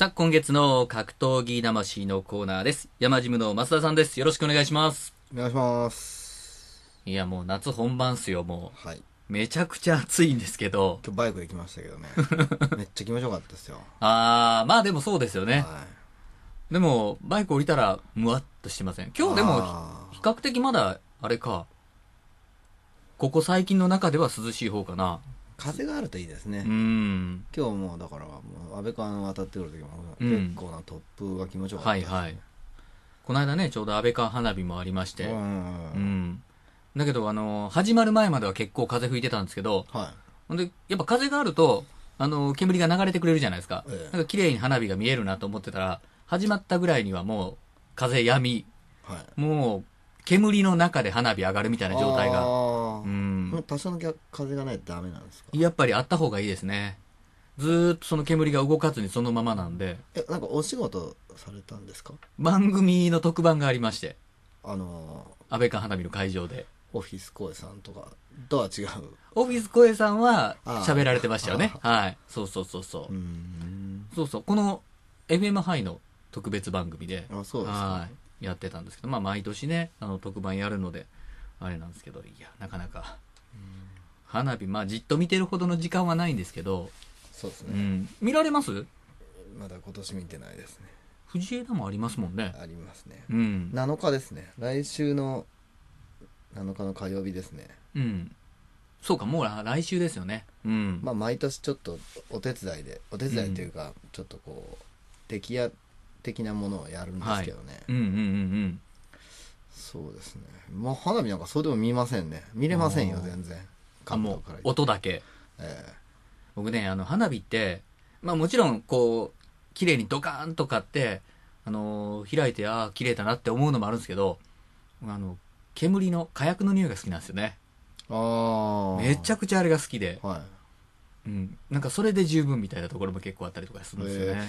さあ、今月の格闘技魂のコーナーです。山ジムの増田さんです。よろしくお願いします。お願いします。いや、もう夏本番っすよ、もう。はい。めちゃくちゃ暑いんですけど。今日バイクで来ましたけどね。めっちゃ気持ちよかったですよ。あー、まあでもそうですよね。はい、でも、バイク降りたら、むわっとしてません。今日でも、比較的まだ、あれか、ここ最近の中では涼しい方かな。風があるといいですね、うん、今日もだから安倍川渡ってくる時も結構な突風が気持ちよかった、ねうん、はいはいこの間ねちょうど安倍官花火もありまして、うん、だけどあの始まる前までは結構風吹いてたんですけど、はい、でやっぱ風があるとあの煙が流れてくれるじゃないですか、ええ、なんか綺麗に花火が見えるなと思ってたら始まったぐらいにはもう風やみ、はい、もう煙の中で花火上がるみたいな状態がうん多少の風がないとダメなんですかやっぱりあった方がいいですねずっとその煙が動かずにそのままなんでえなんかお仕事されたんですか番組の特番がありましてあのー、安倍川花火の会場でオフィス声さんとかとは違うオフィス声さんは喋られてましたよね はいそうそうそうそうそうそうこの FM ハイの特別番組であそうですね、やってたんですけどまあ毎年ねあの特番やるのであれなんですけどいやなかなか花火、まあじっと見てるほどの時間はないんですけど、そうですね。うん見られますまだ今年見てないですね。藤枝もありますもんね。ありますね。うん。7日ですね。来週の7日の火曜日ですね。うん。そうか、もう来週ですよね。うん。まあ毎年ちょっとお手伝いで、お手伝いというか、ちょっとこう、敵や、的なものをやるんですけどね。うんうんうんうん。そうですね。まあ花火なんかそうでも見ませんね。見れませんよ、全然。かもう音だけ、え僕ねあの花火ってまあもちろんこう綺麗にドカーンとかってあのー、開いてああ綺麗だなって思うのもあるんですけどあの煙の火薬の匂いが好きなんですよねああめちゃくちゃあれが好きで、はいうん、なんかそれで十分みたいなところも結構あったりとかするんですよね、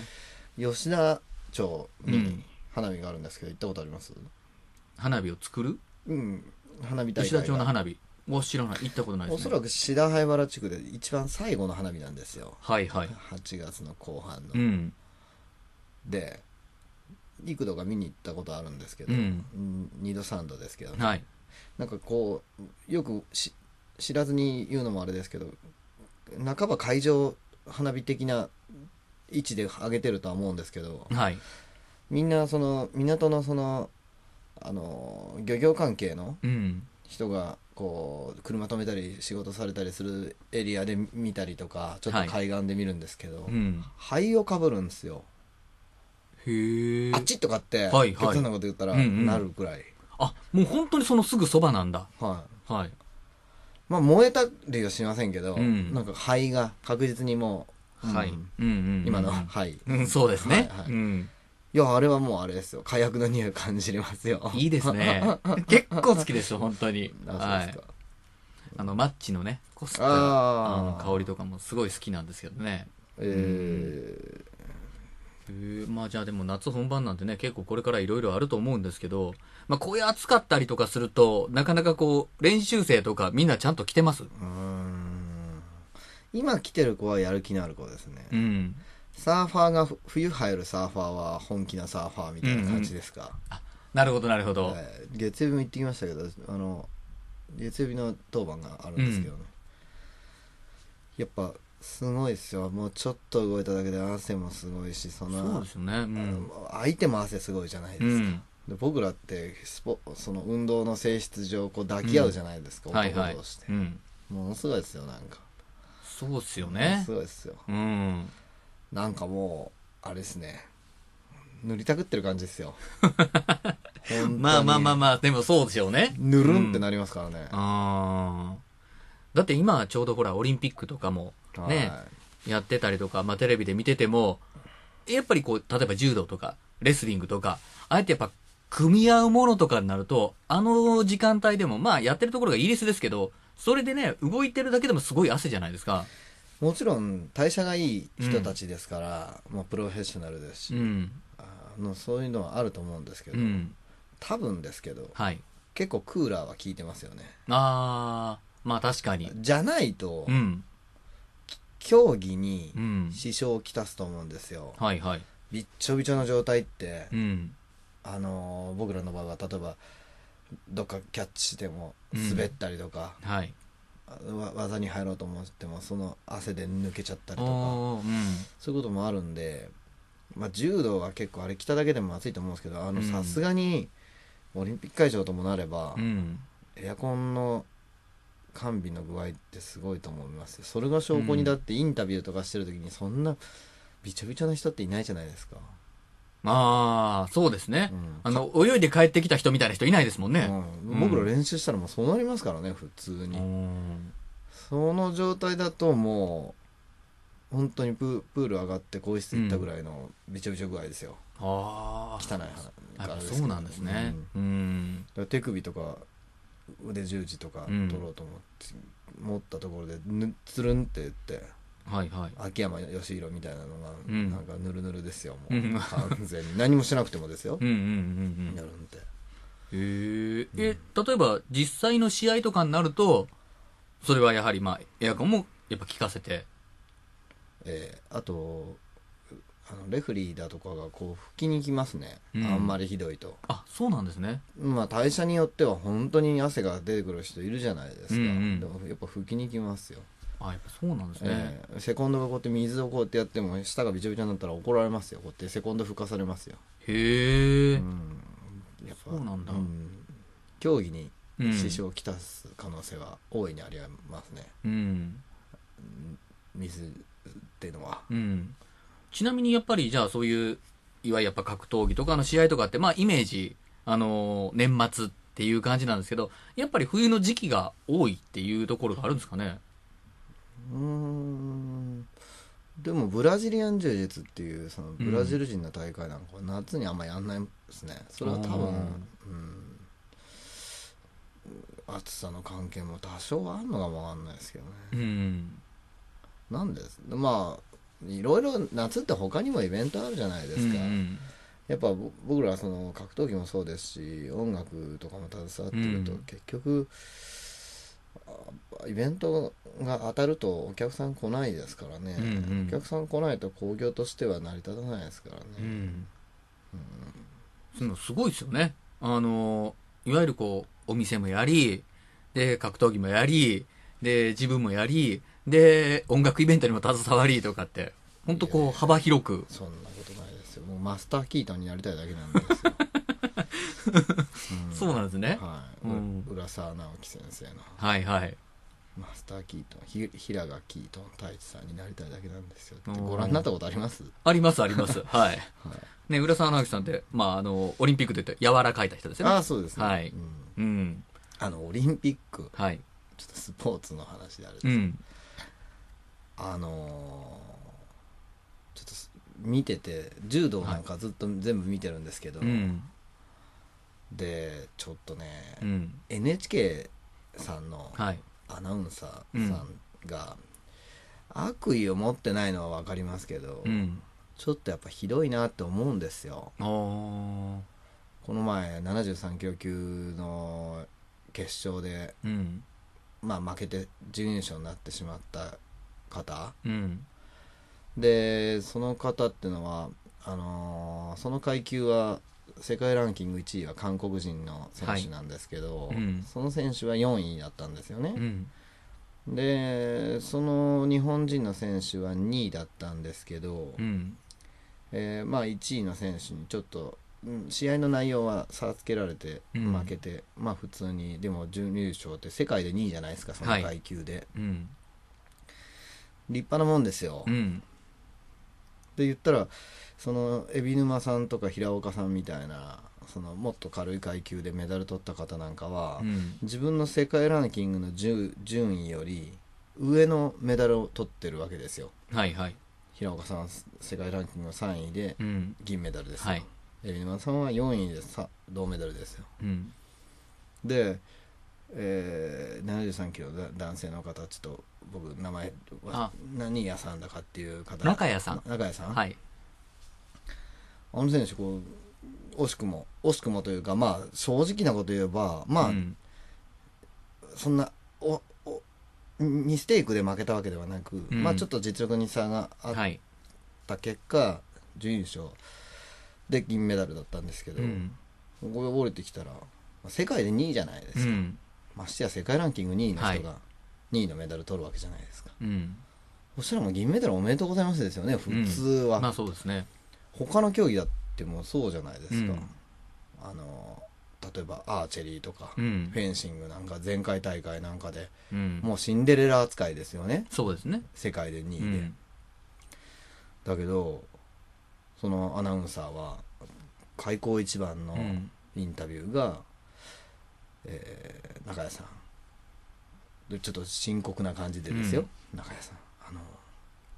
えー、吉田町に花火があるんですけど、行ったことあります花火を作るうん花火大会吉田町の花火も知らない行ったことないです、ね、おそらく白田灰原地区で一番最後の花火なんですよはいはい8月の後半の、うん、で幾度か見に行ったことあるんですけど、うん、2度3度ですけどね、はい、なんかこうよく知らずに言うのもあれですけど半ば会場花火的な位置で上げてるとは思うんですけど、はい、みんなその港のそのあの漁業関係の人が、うんこう車止めたり仕事されたりするエリアで見たりとかちょっと海岸で見るんですけど、はいうん、灰をかぶるんですよへえあっちとかって、はいはい、なこと言ったらなるぐらい、うんうん、あもう本当にそのすぐそばなんだはいはいまあ燃えたりはしませんけど、うん、なんか灰が確実にもう、はい、うんうん、今の灰、うん、そうですね、はいはいうんいや、あれはもうあれですよ。火薬の匂い感じれますよ。いいですね。結構好きですよ、本当に。あ、そうですか。はいあの、マッチのね、コスの香りとかもすごい好きなんですけどね。えー、えー、まあじゃあでも夏本番なんてね、結構これからいろいろあると思うんですけど、まあこういう暑かったりとかすると、なかなかこう、練習生とかみんなちゃんと着てますうん。今着てる子はやる気のある子ですね。うん。サーファーが冬入るサーファーは本気なサーファーみたいな感じですか、うんうん、あなるほどなるほど、月曜日も行ってきましたけどあの月曜日の当番があるんですけどね、うん、やっぱすごいですよもうちょっと動いただけで汗もすごいしそのそうですね、うん、相手も汗すごいじゃないですか、うん、で僕らってスポその運動の性質上こう抱き合うじゃないですか、うん、男同士で、はいはい、ものすごいですよなんかそうっすよねすごいですよ、うんなんかもう、あれですね。塗りたくってる感じですよ。まあまあまあまあ、でもそうでしょうね。ぬるんってなりますからね。ああ。だって今ちょうどほら、オリンピックとかもね、はいやってたりとか、まあテレビで見てても、やっぱりこう、例えば柔道とか、レスリングとか、あえてやっぱ、組み合うものとかになると、あの時間帯でも、まあやってるところがイギリスですけど、それでね、動いてるだけでもすごい汗じゃないですか。もちろん代謝がいい人たちですから、うん、まあ、プロフェッショナルですし、うん、あのそういうのはあると思うんですけど、うん、多分ですけど、はい、結構クーラーは効いてますよねああまあ確かにじゃないと、うん、競技に支障をきたすと思うんですよ、はいはいびっちょびちょの状態って、あの僕らの場合は例えばどっかキャッチしても滑ったりとか、はい技に入ろうと思ってもその汗で抜けちゃったりとか、うん、そういうこともあるんで、まあ、柔道は結構あれ着ただけでも暑いと思うんですけどさすがにオリンピック会場ともなれば、うん、エアコンの完備の具合ってすごいと思いますそれが証拠にだってインタビューとかしてる時にそんなびちょびちょな人っていないじゃないですか。ああ、そうですね、うん、あの、泳いで帰ってきた人みたいな人いないですもんね。うん、僕ら練習したらもうそうなりますからね、普通に。その状態だともう、本当にプール上がって更衣室行ったぐらいのびちょびちょ具合ですよ。うん、ああ。汚い話そうなんですね。うん。手首とか腕十字とか取ろうと思って、持ったところで、つるんって言って。はいはい、秋山義弘みたいなのが、なんかぬるぬるですよもう完全に 何もしなくてもですようんうんうんるんでえー、え例えば実際の試合とかになるとそれはやはりまあエアコンもやっぱ効かせてえー、あとあのレフリーだとかがこう拭きに来ますね、うん、あんまりひどいとあそうなんですねまあ代謝によっては本当に汗が出てくる人いるじゃないですか、うんうん、でもやっぱ拭きに来ますよあやっぱそうなんですね、えー、セコンドがこうやって水をこうやってやっても下がびちょびちょになったら怒られますよこうやってセコンド吹かされますよへえ、うん、やっぱそうなんだ、うん、競技に支障をきたす可能性は大いにありますね、うん、水っていうのは、うん、ちなみにやっぱりじゃあそういういわゆるやっぱ格闘技とかの試合とかってまあイメージあのー、年末っていう感じなんですけどやっぱり冬の時期が多いっていうところがあるんですかねうんでもブラジリアン柔術っていうそのブラジル人の大会なんかは夏にあんまやんないですね、それは多分、うん暑さの関係も多少あるのかもわかんないですけどね、うん、なんですまあいろいろ夏って他にもイベントあるじゃないですか、うん、やっぱ僕らその格闘技もそうですし音楽とかも携わってると結局、うんイベントが当たるとお客さん来ないですからね、うんうん、お客さん来ないと興行としては成り立たないですからね、うん、うん、そのすごいですよねあのいわゆるこうお店もやりで格闘技もやりで自分もやりで音楽イベントにも携わりとかって本当こう幅広くそんなことないですよもうマスターキートンになりたいだけなんですよ そうなんですね。はい。うん、浦沢直樹先生の。はいはい。マスターキートンひ平賀キートン太一さんになりたいだけなんですよってご覧になったことありますありますあります はい、はい、ね浦沢直樹さんって、まあ、あのオリンピックで柔らかいた人ですねああそうですねはい、うん、うん、あのオリンピック、はい、ちょっとスポーツの話であるんですけど、うん、あのー、ちょっと見てて柔道なんかずっと全部見てるんですけど、でちょっとね、うん、NHK さんのアナウンサーさんが、悪意を持ってないのは分かりますけど、うん、ちょっとやっぱひどいなって思うんですよ。この前73キロ級の決勝で、うん、まあ負けて準優勝になってしまった方、うん、でその方っていうのはあのー、その階級は世界ランキング1位は韓国人の選手なんですけど、はいうん、その選手は4位だったんですよね、うん、でその日本人の選手は2位だったんですけど、うん、えー、まあ、1位の選手にちょっと試合の内容は差つけられて負けて、まあ普通にでも準優勝って世界で2位じゃないですかその階級で、はい、立派なもんですよ、で言ったらその海老沼さんとか平岡さんみたいなそのもっと軽い階級でメダル取った方なんかは、うん、自分の世界ランキングの順位より上のメダルを取ってるわけですよ。はいはい、平岡さん世界ランキングの3位で銀メダルですい海老沼さんは4位でさ銅メダルですよ。うん、で、えー、73キロ男性の方ちょっと僕名前は何屋さんだかっていう方中屋さん中屋さんはいあの選手こう惜しくも惜しくもというかまあ正直なこと言えばまあ、うん、そんなおおミステイクで負けたわけではなく、うん、まあちょっと実力に差があった結果、はい、準優勝で銀メダルだったんですけど、うん、こが折れてきたら世界で2位じゃないですか、ましてや世界ランキング2位の人が。はい2位のメダル取るわけじゃないですか、うん、そしたらもう銀メダルおめでとうございますですよね普通は、まあそうですね他の競技だってもうそうじゃないですか、あの例えばアーチェリーとか、フェンシングなんか前回大会なんかで、もうシンデレラ扱いですよねそうですね世界で2位で、だけどそのアナウンサーは開口一番のインタビューが、うん、えー、中谷さんちょっと深刻な感じでですよ、うん、中谷さんあの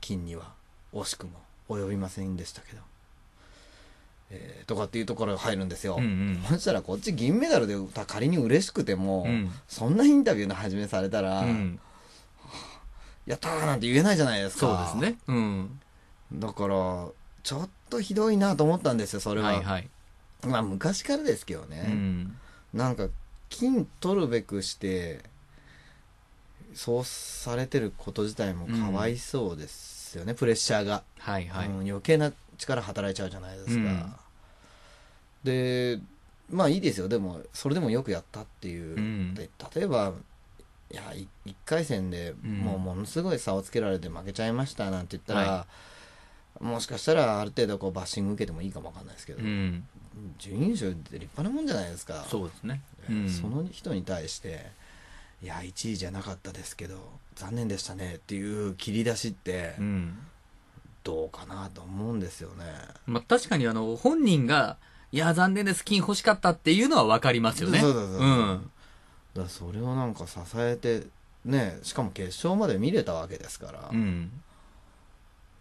金には惜しくも及びませんでしたけど、えー、とかっていうところが入るんですよ、うんうん、そしたらこっち銀メダルで仮に嬉しくても、うん、そんなインタビューの始めされたら、うん、やったーなんて言えないじゃないですかそうですね、うん、だからちょっとひどいなと思ったんですよそれは、はいはい、まあ昔からですけどね、うん、なんか金取るべくしてそうされてること自体もかわいそうですよね、うん、プレッシャーが、はいはい、うん、余計な力働いちゃうじゃないですか、うん、でまあいいですよでもそれでもよくやったっていう、で例えばいや1回戦でもうものすごい差をつけられて負けちゃいましたなんて言ったら、はい、もしかしたらある程度こうバッシング受けてもいいかもわかんないですけど、準優勝って立派なもんじゃないですかそうですね、その人に対していや1位じゃなかったですけど残念でしたねっていう切り出しって、うん、どうかなと思うんですよね、まあ、確かにあの本人がいや残念です金欲しかったっていうのは分かりますよねそうそうそう、うん、だそれをなんか支えてねしかも決勝まで見れたわけですから、うん、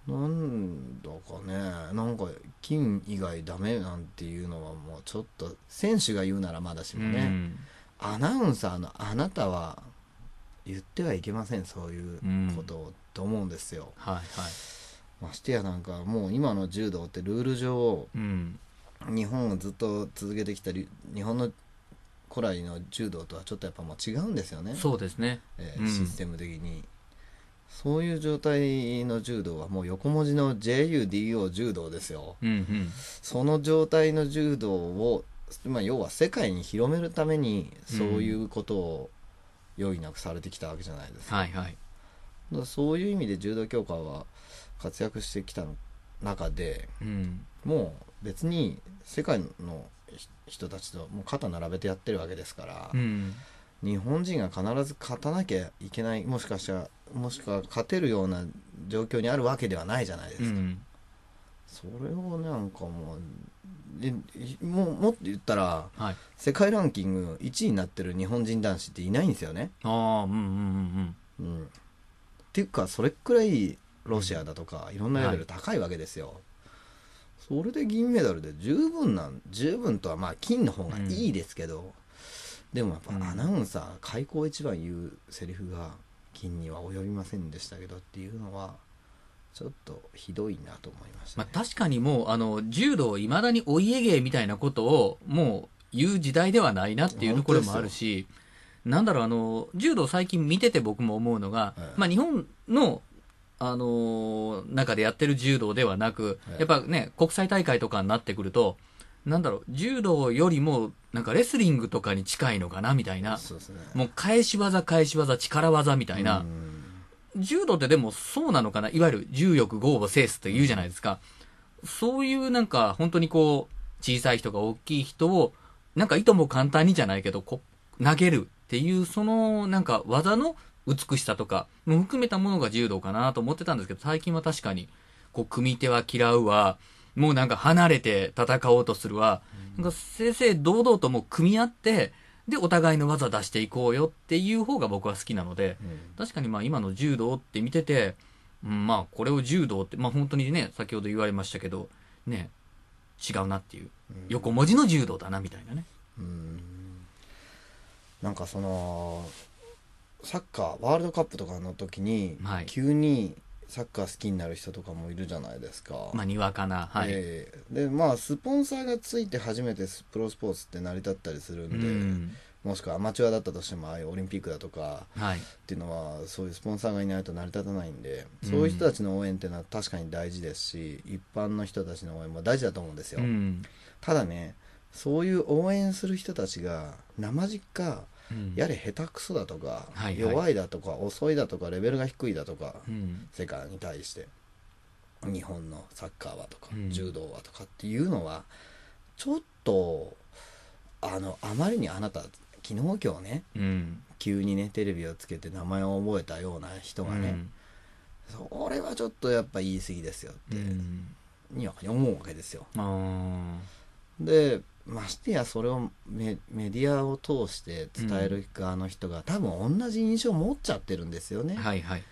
なんだかねなんか金以外ダメなんていうのはもうちょっと選手が言うならまだしもね、うんアナウンサーのあなたは言ってはいけませんそういうことを、と思うんですよ。はいはいましてやなんかもう今の柔道ってルール上、うん、日本をずっと続けてきた日本の古来の柔道とはちょっとやっぱもう違うんですよねそうですね、えー、システム的に、そういう状態の柔道はもう横文字の JUDO 柔道ですよ、うんうん、その状態の柔道をまあ、要は世界に広めるためにそういうことを余儀なくされてきたわけじゃないですか,、はいはい、だそういう意味で柔道教会は活躍してきた中で、うん、もう別に世界の人たちともう肩並べてやってるわけですから、うん、日本人が必ず勝たなきゃいけないもしかしたらもしくは勝てるような状況にあるわけではないじゃないですか。うん、それをなんかもうでもうもっと言ったら、はい、世界ランキング1位になってる日本人男子っていないんですよね。ああうんうんうんうん。うん、っていうかそれくらいロシアだとかいろんなレベル高いわけですよ。はい、それで銀メダルで十分なん十分とはまあ金の方がいいですけど、うん、でもやっぱアナウンサー開口一番言うセリフが「金には及びませんでしたけど」っていうのは。ちょっとひどいなと思いました、ね、まあ、確かにもうあの柔道いまだにお家芸みたいなことをもう言う時代ではないなっていうところもあるしなんだろうあの柔道最近見てて僕も思うのが、まあ、日本のあの中でやってる柔道ではなく、はい、やっぱね国際大会とかになってくるとなんだろう柔道よりもなんかレスリングとかに近いのかなみたいな、ね、もう返し技返し技力技みたいな。うん柔道ってでもそうなのかないわゆる重欲豪を制すて言うじゃないですか。そういうなんか本当にこう、小さい人が大きい人を、なんかいとも簡単にじゃないけど、こ投げるっていう、そのなんか技の美しさとか、も含めたものが柔道かなと思ってたんですけど、最近は確かに、こう、組手は嫌うわ、もうなんか離れて戦おうとするわ、なんか正々堂々ともう組み合って、でお互いの技出していこうよっていう方が僕は好きなので、うん、確かにまあ今の柔道って見てて、うん、まあこれを柔道って、まあ本当にね、先ほど言われましたけど、ね、違うなっていう、うん、横文字の柔道だなみたいなね。うんなんかその、サッカー、ワールドカップとかの時に、急に、はいサッカー好きになる人とかもいるじゃないですか。まあ、にわかな。はい。えー、で、まあ、スポンサーがついて初めてプロスポーツって成り立ったりするんで、うんもしくはアマチュアだったとしてもああいうオリンピックだとか、はい、っていうのはそういうスポンサーがいないと成り立たないんで、そういう人たちの応援っていうのは確かに大事ですし一般の人たちの応援も大事だと思うんですよ、うん、ただねそういう応援する人たちが生実家うん、や下手くそだとか、弱いだとか遅いだとかレベルが低いだとか、うん、世界に対して日本のサッカーはとか、うん、柔道はとかっていうのはちょっとあのあまりにあなた昨日今日ね、急にねテレビをつけて名前を覚えたような人がね、それはちょっとやっぱ言い過ぎですよって、にわかに思うわけですよ。でましてやそれをメメディアを通して伝える側の人が、うん、多分同じ印象を持っちゃってるんですよね。はいはい、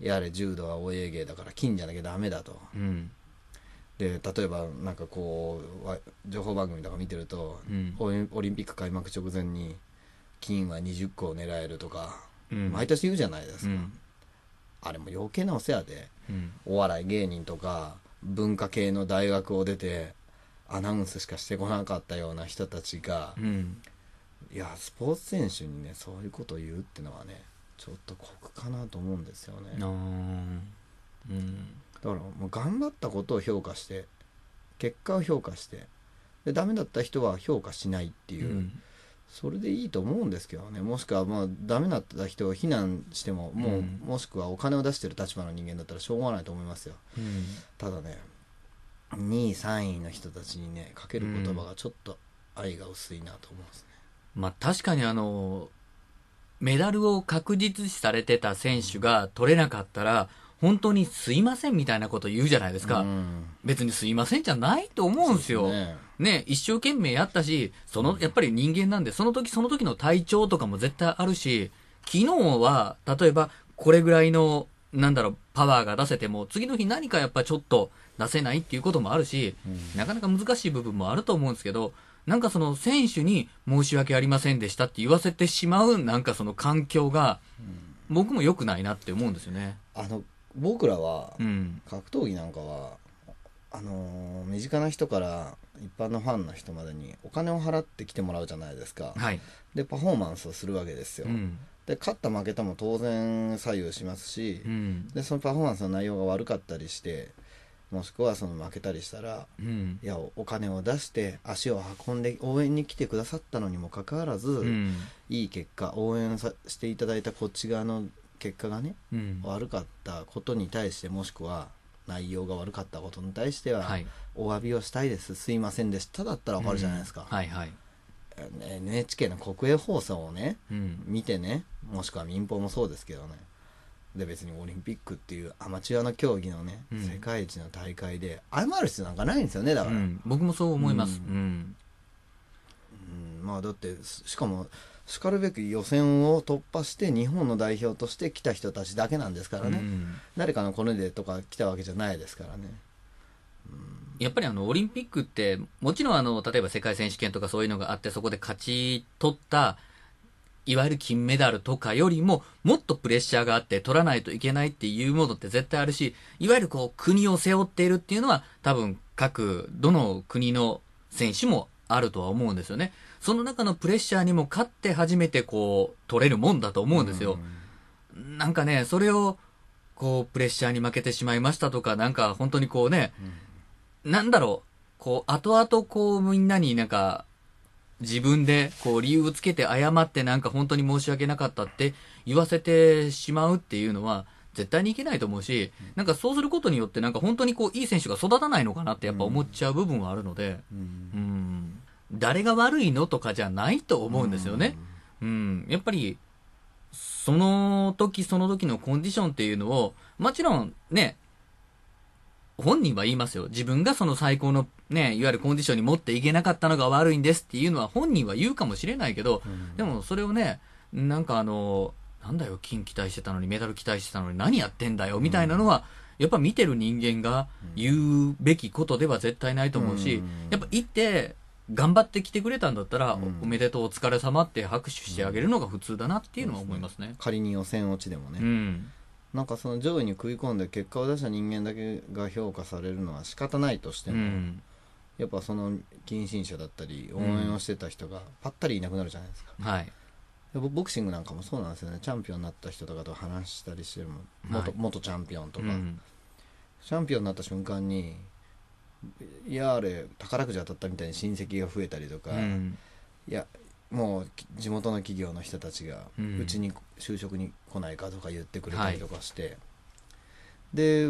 やれ柔道はお家芸だから金じゃなきゃダメだと。うん、で例えばなんかこう情報番組とか見てると、うん、オリンピック開幕直前に金は20個を狙えるとか、毎年言うじゃないですか。あれも余計なお世話で、お笑い芸人とか文化系の大学を出てアナウンスしかしてこなかったような人たちが、うん、いやスポーツ選手にねそういうことを言うってのはねちょっと酷かなと思うんですよね。うん、だからもう頑張ったことを評価して結果を評価してでダメだった人は評価しないっていう、うん、それでいいと思うんですけどねもしくはまあダメだった人を非難してももう、もしくはお金を出してる立場の人間だったらしょうがないと思いますよ。ただね2位3位の人たちにねかける言葉がちょっと愛が薄いなと思うんですね、まあ確かにあのメダルを確実視されてた選手が取れなかったら本当にすいませんみたいなこと言うじゃないですか、うん、別にすいませんじゃないと思うんですよ、ね、ね、一生懸命やったしそのやっぱり人間なんでその時その時の体調とかも絶対あるし昨日は例えばこれぐらいのなんだろうパワーが出せても次の日何かやっぱちょっと出せないっていうこともあるし、なかなか難しい部分もあると思うんですけど、なんかその選手に申し訳ありませんでしたって言わせてしまうなんかその環境が、僕も良くないなって思うんですよね。あの僕らは、格闘技なんかはあの身近な人から一般のファンの人までにお金を払って来てもらうじゃないですか、はい、でパフォーマンスをするわけですよ、うん、で勝った負けたも当然左右しますし、うん、でそのパフォーマンスの内容が悪かったりしてもしくはその負けたりしたら、うん、いやお金を出して足を運んで応援に来てくださったのにもかかわらず、うん、いい結果応援さしていただいたこっち側の結果がね、うん、悪かったことに対してもしくは内容が悪かったことに対しては、はい、お詫びをしたいですすいませんでしただったらわかるじゃないですか。はいはい NHK の国営放送をね、見てねもしくは民放もそうですけどねで別にオリンピックっていうアマチュアの競技のね、うん、世界一の大会で謝る必要なんかないんですよねだから、うん、僕もそう思います、うん、うん、まあだってしかもしかるべく予選を突破して日本の代表として来た人たちだけなんですからね、誰かのコネでとか来たわけじゃないですからね、やっぱりあのオリンピックってもちろんあの例えば世界選手権とかそういうのがあってそこで勝ち取ったいわゆる金メダルとかよりも、もっとプレッシャーがあって取らないといけないっていうものって絶対あるし、いわゆるこう国を背負っているっていうのは多分各、どの国の選手もあるとは思うんですよね。その中のプレッシャーにも勝って初めてこう取れるもんだと思うんですよ。なんかね、それをこうプレッシャーに負けてしまいましたとか、なんか本当にこうね、なんだろう、こう後々こうみんなになんか自分でこう理由をつけて謝ってなんか本当に申し訳なかったって言わせてしまうっていうのは絶対にいけないと思うし、なんかそうすることによってなんか本当にこういい選手が育たないのかなってやっぱ思っちゃう部分はあるので、うん、誰が悪いのとかじゃないと思うんですよね。うん、やっぱりその時その時のコンディションっていうのをもちろんね本人は言いますよ。自分がその最高のね、いわゆるコンディションに持っていけなかったのが悪いんですっていうのは本人は言うかもしれないけど、うん、でもそれをね、なんかあの、なんだよ、金期待してたのに、メダル期待してたのに、何やってんだよ、みたいなのは、やっぱ見てる人間が言うべきことでは絶対ないと思うし、やっぱ行って、頑張ってきてくれたんだったら、おめでとう、お疲れ様って拍手してあげるのが普通だなっていうのは思いますね。すね仮に予選落ちでもね。うんなんかその上位に食い込んで結果を出した人間だけが評価されるのは仕方ないとしても、うん、やっぱその近親者だったり応援をしてた人がぱったりいなくなるじゃないですか、はい、ボクシングなんかもそうなんですよねチャンピオンになった人とかと話したりしても元,、元チャンピオンとか、うん、チャンピオンになった瞬間にいやあれ宝くじ当たったみたいに親戚が増えたりとか、うん、いやもう地元の企業の人たちがうち、に就職に来ないかとか言ってくれたりとかして、はい、で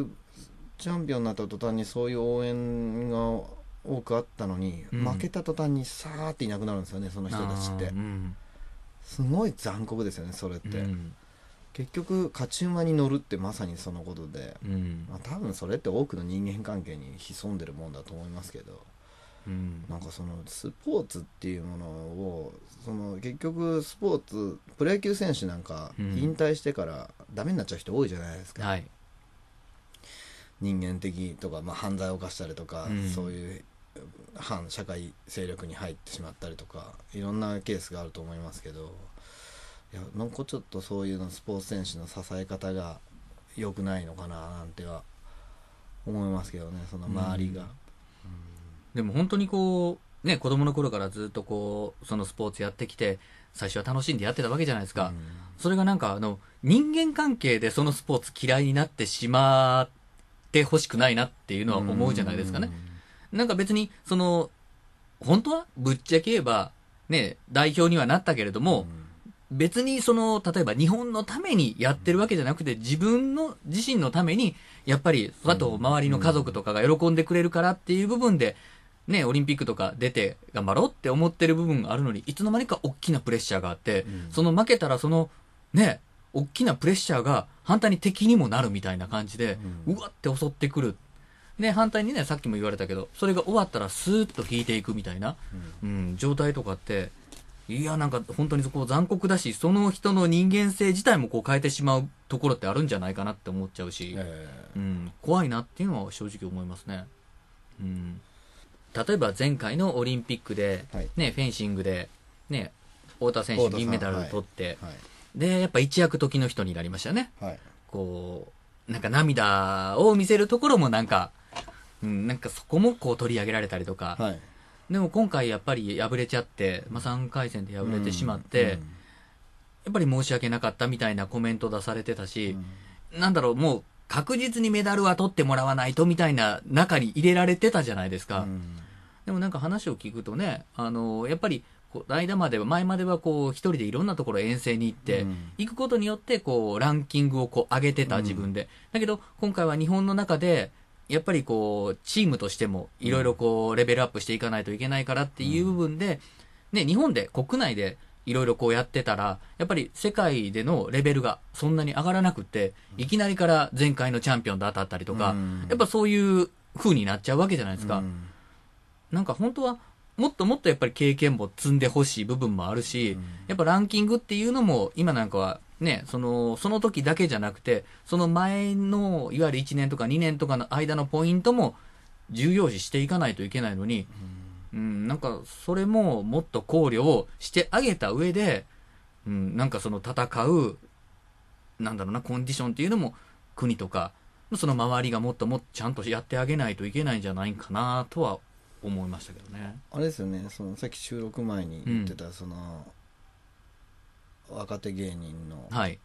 チャンピオンになった途端にそういう応援が多くあったのに、うん、負けた途端にさーっていなくなるんですよねその人たちって、うん、すごい残酷ですよねそれって、うん、結局勝ち馬に乗るってまさにそのことで、まあ、多分それって多くの人間関係に潜んでるもんだと思いますけど、うん、なんかそのスポーツっていうものをその結局スポーツプロ野球選手なんか引退してからダメになっちゃう人多いじゃないですか、はい人間的とか、まあ、犯罪を犯したりとか、うん、そういう反社会勢力に入ってしまったりとかいろんなケースがあると思いますけどいやなんかちょっとそういうのスポーツ選手の支え方が良くないのかななんては思いますけどねその周りが、うんうん、でも本当にこうね子供の頃からずっとこうそのスポーツやってきて最初は楽しんでやってたわけじゃないですか、うん、それがなんかあの人間関係でそのスポーツ嫌いになってしまってほしくないなっていうのは思うじゃないですかね、うんなんか別に、その、本当はぶっちゃけ言えば、ね、代表にはなったけれども、別にその、例えば日本のためにやってるわけじゃなくて、自分の、自身のために、やっぱり、あと周りの家族とかが喜んでくれるからっていう部分で、ね、オリンピックとか出て頑張ろうって思ってる部分があるのに、いつの間にか大きなプレッシャーがあって、その負けたらその、ね、大きなプレッシャーが反対に敵にもなるみたいな感じで、うわって襲ってくるね、反対にね、さっきも言われたけど、それが終わったらスーッと引いていくみたいな、うん、うん、状態とかって、いや、なんか本当にこ残酷だし、その人の人間性自体もこう変えてしまうところってあるんじゃないかなって思っちゃうし、えー、うん、怖いなっていうのは正直思いますね。うん、例えば前回のオリンピックで、はい、ね、フェンシングで、ね、太田選手銀メダルを取って、はいはい、で、やっぱ一躍時の人になりましたね。こう、なんか涙を見せるところもなんか、うん、なんかそこもこう取り上げられたりとか、はい、でも今回やっぱり敗れちゃって、まあ、3回戦で敗れてしまって、うんやっぱり申し訳なかったみたいなコメント出されてたし、うん、なんだろう、もう確実にメダルは取ってもらわないとみたいな中に入れられてたじゃないですか。でもなんか話を聞くとね、あのやっぱりこの間までは、前まではこう、一人でいろんなところ遠征に行って、行くことによって、こう、ランキングをこう、上げてた自分で。だけど、今回は日本の中で、やっぱりこう、チームとしても、いろいろこう、レベルアップしていかないといけないからっていう部分で、ね、日本で、国内で、いろいろこうやってたら、やっぱり世界でのレベルがそんなに上がらなくて、いきなりから前回のチャンピオンと当たったりとか、やっぱそういう風になっちゃうわけじゃないですか。なんか本当は、もっともっとやっぱり経験も積んでほしい部分もあるし、やっぱランキングっていうのも、今なんかはね、その、その時だけじゃなくて、その前の、いわゆる1年とか2年とかの間のポイントも重要視していかないといけないのに、うん、うん、なんか、それももっと考慮をしてあげた上で、うん、なんかその戦う、なんだろうな、コンディションっていうのも、国とか、その周りがもっともっとちゃんとやってあげないといけないんじゃないかなとは思いましたけどね。あれですよね、そのさっき収録前に言ってた、その、うん若手芸人の、はい、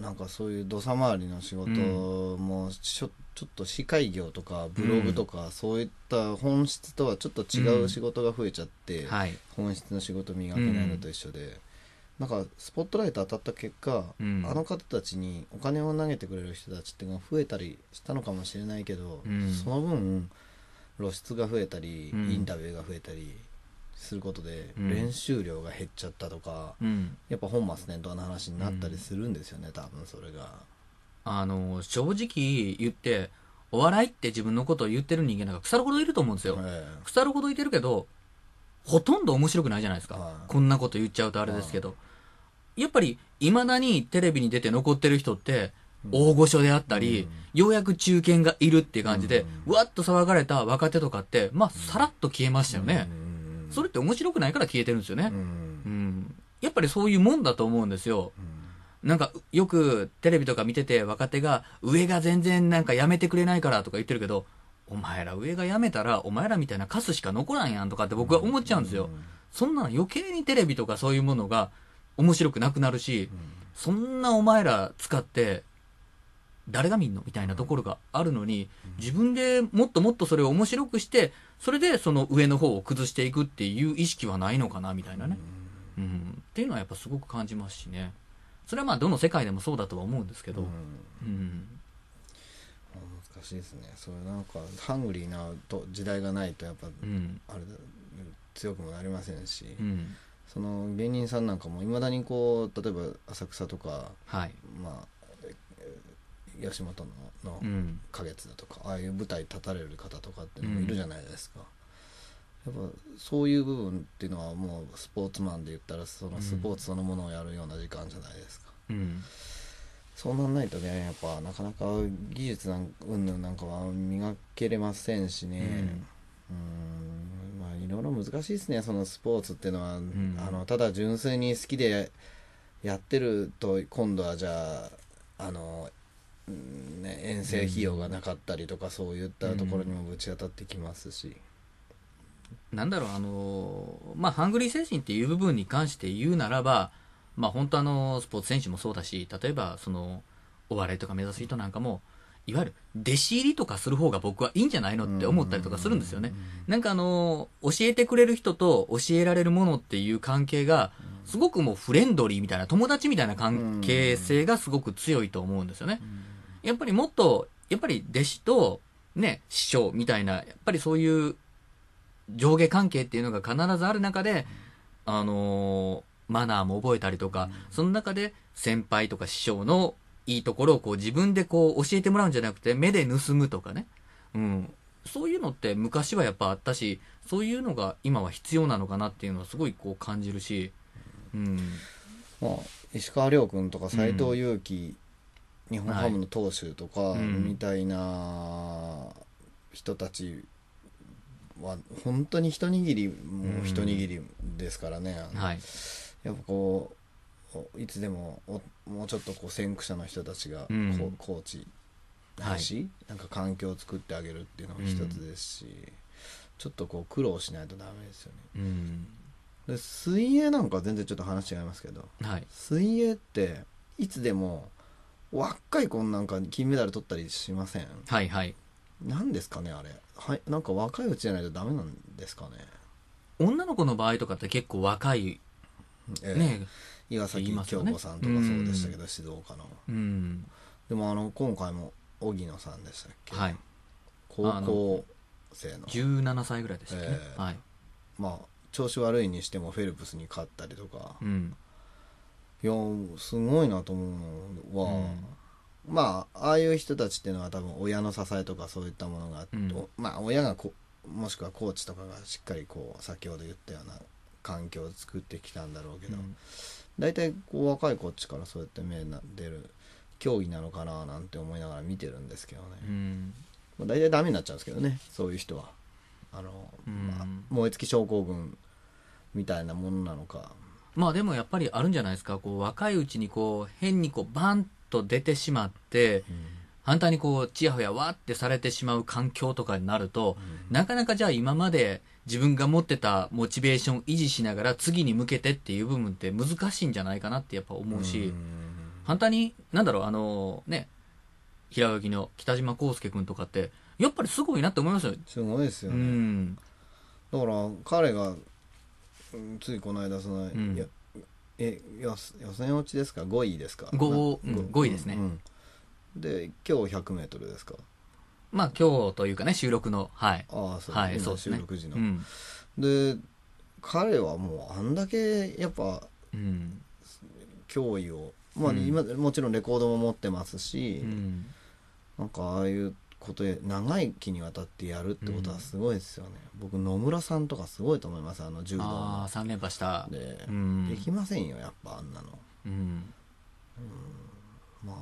なんかそういう土佐回りの仕事もちょうん、ちょっと司会業とかブログとか、そういった本質とはちょっと違う仕事が増えちゃって、うんはい、本質の仕事磨けないのと一緒で。なんかスポットライト当たった結果、うん、あの方たちにお金を投げてくれる人たちっていうのが増えたりしたのかもしれないけど、うん、その分露出が増えたり、インタビューが増えたり、することで練習量が減っちゃったとか、うん、やっぱ本末転倒な話になったりするんですよね、うん、多分それが。あの正直言ってお笑いって自分のことを言ってる人間なんか腐るほどいると思うんですよ、腐るほどいてるけどほとんど面白くないじゃないですか、はい、こんなこと言っちゃうとあれですけど、はい、やっぱりいまだにテレビに出て残ってる人って大御所であったり、うん、ようやく中堅がいるっていう感じで、うん、わっと騒がれた若手とかってまあさらっと消えましたよね、うんそれって面白くないから消えてるんですよね。うん、やっぱりそういうもんだと思うんですよ。なんかよくテレビとか見てて若手が上が全然なんかやめてくれないからとか言ってるけどお前ら上がやめたらお前らみたいなカスしか残らんやんとかって僕は思っちゃうんですよ。そんなの余計にテレビとかそういうものが面白くなくなるし、そんなお前ら使って誰が見んのみたいなところがあるのに、自分でもっともっとそれを面白くして、それでその上の方を崩していくっていう意識はないのかな、みたいなね。うん。っていうのはやっぱすごく感じますしね。それはまあどの世界でもそうだとは思うんですけど。うん。難しいですね。そういうなんか、ハングリーなと時代がないと、やっぱ、うん、あれ強くもなりませんし。うんその芸人さんなんかもいまだにこう例えば浅草とか、はい、まあ吉本の花月だとか、ああいう舞台立たれる方とかっていうのもいるじゃないですか、やっぱそういう部分っていうのはもうスポーツマンで言ったらそのスポーツそのものをやるような時間じゃないですか、うん、そうなんないとねやっぱなかなか技術なんうんぬんなんかは磨けれませんしねうんまあいろいろ難しいですねそのスポーツっていうのは、うん、あのただ純粋に好きでやってると今度はじゃああのね、遠征費用がなかったりとか、そういったところにもぶち当たってきますし。なんだろう、あのまあ、ハングリー精神っていう部分に関して言うならば、まあ、本当あの、スポーツ選手もそうだし、例えば、その、お笑いとか目指す人なんかも、いわゆる、弟子入りとかする方が僕はいいんじゃないのって思ったりとかするんですよね。なんかあの教えてくれる人と教えられるものっていう関係が、すごくもうフレンドリーみたいな、友達みたいな関係性がすごく強いと思うんですよね。うんやっぱりもっと、やっぱり弟子と、ね、師匠みたいな、やっぱりそういう上下関係っていうのが必ずある中で、あのー、マナーも覚えたりとか、その中で先輩とか師匠のいいところをこう自分でこう教えてもらうんじゃなくて、目で盗むとかね。うん。そういうのって昔はやっぱあったし、そういうのが今は必要なのかなっていうのはすごいこう感じるし、うん。まあ、石川遼君とか斎藤佑樹、日本ハムの投手とかみたいな人たちは本当に一握りもう一握りですからね、はい、やっぱこういつでもおもうちょっとこう先駆者の人たちがこ、うん、コーチだし、はい、なんか環境を作ってあげるっていうのも一つですし、うん、ちょっとこう苦労しないとダメですよね。うんで水泳なんか全然ちょっと話違いますけど、はい、水泳っていつでも若い子なんか金メダル取ったりしませんはいはい何ですかねあれはいなんか若いうちじゃないとダメなんですかね女の子の場合とかって結構若い、ええ、ね岩崎京子さんとかそうでしたけど、ね、静岡の、うん、でもあの今回も荻野さんでしたっけ、はい、高校生のの17歳ぐらいでしたけ、えはい、まあ調子悪いにしてもフェルプスに勝ったりとか、うん、いやすごいなと思うのは、うん、まあああいう人たちっていうのは多分親の支えとかそういったものが、うん、まあ親がこもしくはコーチとかがしっかりこう先ほど言ったような環境を作ってきたんだろうけど、うん、大体こう若いこっちからそうやって目が出る競技なのかななんて思いながら見てるんですけどね、うん、まあ、大体ダメになっちゃうんですけどねそういう人はあの、まあ、燃え尽き症候群みたいなものなのかまあでもやっぱりあるんじゃないですかこう若いうちにこう変にこうバンと出てしまって、反対にこうちやほやわってされてしまう環境とかになると、なかなかじゃあ今まで自分が持ってたモチベーションを維持しながら次に向けてっていう部分って難しいんじゃないかなってやっぱ思うし、反対になんだろうあのね平泳ぎの北島康介君とかってやっぱりすごいなって思いますよすごいですよね、うん、だから彼がついこの間その、うんやえ予予選落ちですか5位ですか 5, な5位ですね、うんうんで今日 100m ですかまあ今日というかね収録のはいああそう,、はいそうですね収録時の、うん、で彼はもうあんだけやっぱうん脅威をまあうん今、もちろんレコードも持ってますし、うんなんかああいうことで長い期にわたってやるってことはすごいですよね、うん、僕野村さんとかすごいと思いますあの柔道ああ3連覇したで、うん、できませんよやっぱあんなの、うん、うん、まあ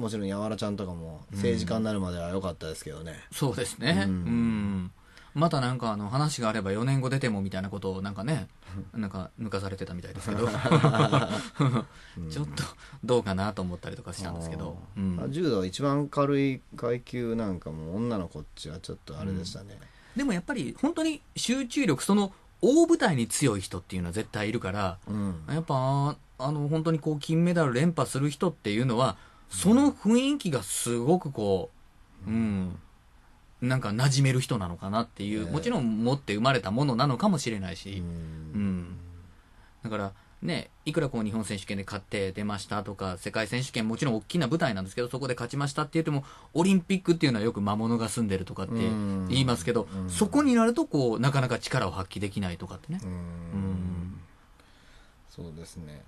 もちろんやわらちゃんとかも政治家になるまでは良かったですけどね、そうですねうんまたなんかあの話があれば4年後出てもみたいなことをなんかねなんか抜かされてたみたいですけど ちょっとどうかなと思ったりとかしたんですけど、うん、柔道一番軽い階級なんかも女の子っちはちょっとあれでしたね、うん、でもやっぱり本当に集中力その大舞台に強い人っていうのは絶対いるから、うん、やっぱあの本当にこう金メダル連覇する人っていうのはその雰囲気がすごくこう、うん、なんか馴染める人なのかなっていう、もちろん持って生まれたものなのかもしれないし、うん。だから、ね、いくらこう日本選手権で勝って出ましたとか、世界選手権もちろん大きな舞台なんですけど、そこで勝ちましたって言っても、オリンピックっていうのはよく魔物が住んでるとかって言いますけど、そこになるとこう、なかなか力を発揮できないとかってね。うん。そうですね。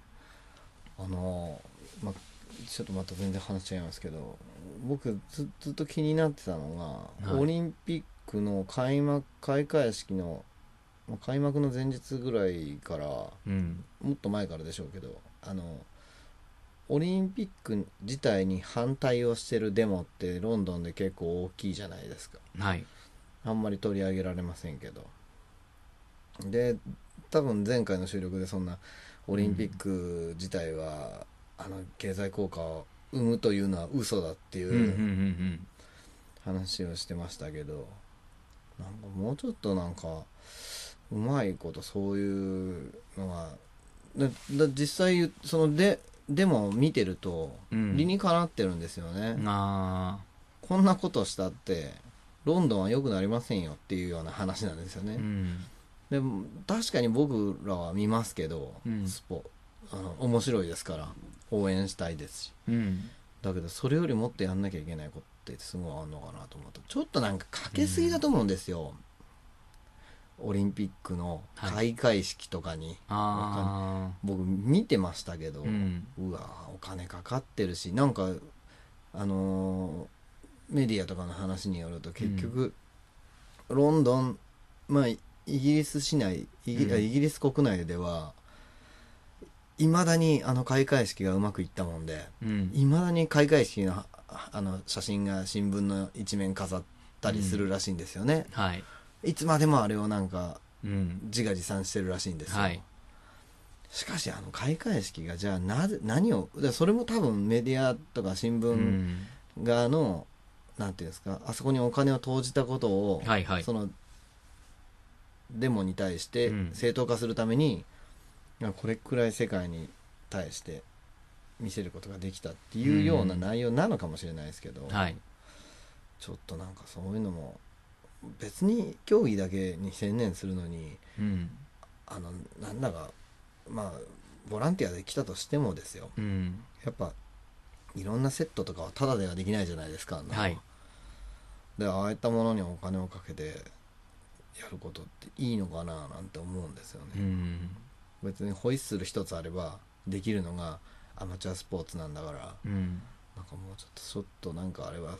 あの、まあちょっとまた全然話しちゃいますけど僕ずずっと気になってたのが、はいオリンピックの開幕開会式のま開幕の前日ぐらいからもうんっと前からでしょうけどあのオリンピック自体に反対をしてるデモってロンドンで結構大きいじゃないですかはいあんまり取り上げられませんけどで多分前回の収録でそんなオリンピック自体はあの経済効果を生むというのは嘘だっていう話をしてましたけどなんかもうちょっとなんかうまいことそういうのはだだ実際そのででも見てると理にかなってるんですよね、うん、こんなことしたってロンドンは良くなりませんよっていうような話なんですよね、うん、でも確かに僕らは見ますけど、うん、スポあの面白いですから応援したいですし、うん、だけどそれよりもっとやんなきゃいけないことってすごいあんのかなと思っとちょっとなんかかけすぎだと思うんですよ、うん、オリンピックの開会式とかに、はい、僕見てましたけど、うん、わお金かかってるしなんかあのー、メディアとかの話によると結局、ロンドンまあイギリス市内イギ,、リス国内ではいまだにあの開会式がうまくいったもんでいま、うん、だに開会式のあの写真が新聞の一面飾ったりするらしいんですよね、うん、はい、いつまでもあれをなんか自画自賛してるらしいんですよ、はい、しかしあの開会式がじゃあなぜ何をそれも多分メディアとか新聞側の、うん、なんていうんですかあそこにお金を投じたことを、はいはい、そのデモに対して正当化するために、これくらい世界に対して見せることができたっていうような内容なのかもしれないですけど、うんはい、ちょっとなんかそういうのも別に競技だけに専念するのに、うん、あのなんだかまあボランティアで来たとしてもですよ、うん、やっぱいろんなセットとかはただではできないじゃないですか。はい、でああいったものにお金をかけてやることっていいのかななんて思うんですよね。うん別にホイッスル一つあればできるのがアマチュアスポーツなんだから、うん、なんかもうちょっとちょっとなんかあれは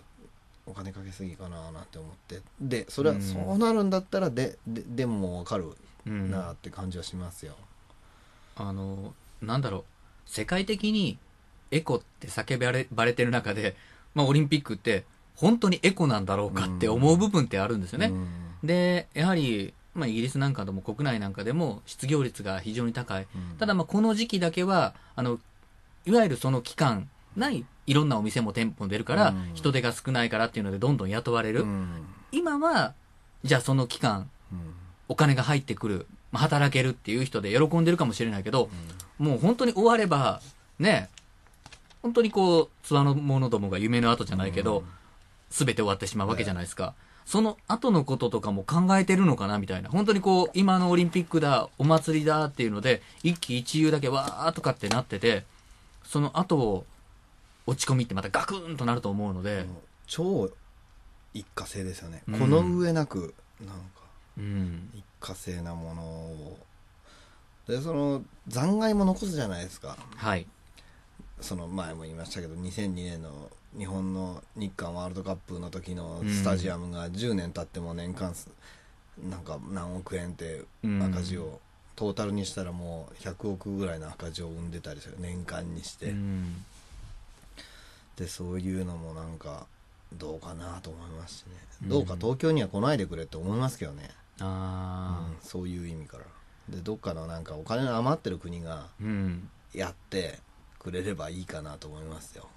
お金かけすぎかななんて思ってでそれはそうなるんだったらでうん、ででも分かるなって感じはしますよ、うん、あのなんだろう世界的にエコって叫ばればれてる中で、まあ、オリンピックって本当にエコなんだろうかって思う部分ってあるんですよね、うん、でやはりまあ、イギリスなんかでも国内なんかでも失業率が非常に高い、うん、ただまあこの時期だけはあのいわゆるその期間ないいろんなお店も店舗も出るから、うん、人手が少ないからっていうのでどんどん雇われる、うん、今はじゃあその期間、お金が入ってくる働けるっていう人で喜んでるかもしれないけど、もう本当に終わればね本当にこうつわの者どもが夢の後じゃないけど、うん、て終わってしまうわけじゃないですか。その後のこととかも考えてるのかなみたいな。本当にこう、今のオリンピックだ、お祭りだっていうので、一喜一憂だけわーとかってなってて、その後、落ち込みってまたガクンとなると思うので。超一過性ですよね。うん、この上なく、なんか、一過性なものを。で、その、残骸も残すじゃないですか。はい。その前も言いましたけど、2002年の日本の日韓ワールドカップの時のスタジアムが10年経っても年間なんか何億円って赤字を、トータルにしたらもう100億ぐらいの赤字を生んでたりする年間にして、でそういうのもなんかどうかなと思いますしね、どうか東京には来ないでくれって思いますけどねあ、うん、そういう意味からでどっかのなんかお金の余ってる国がやってくれればいいかなと思いますよ、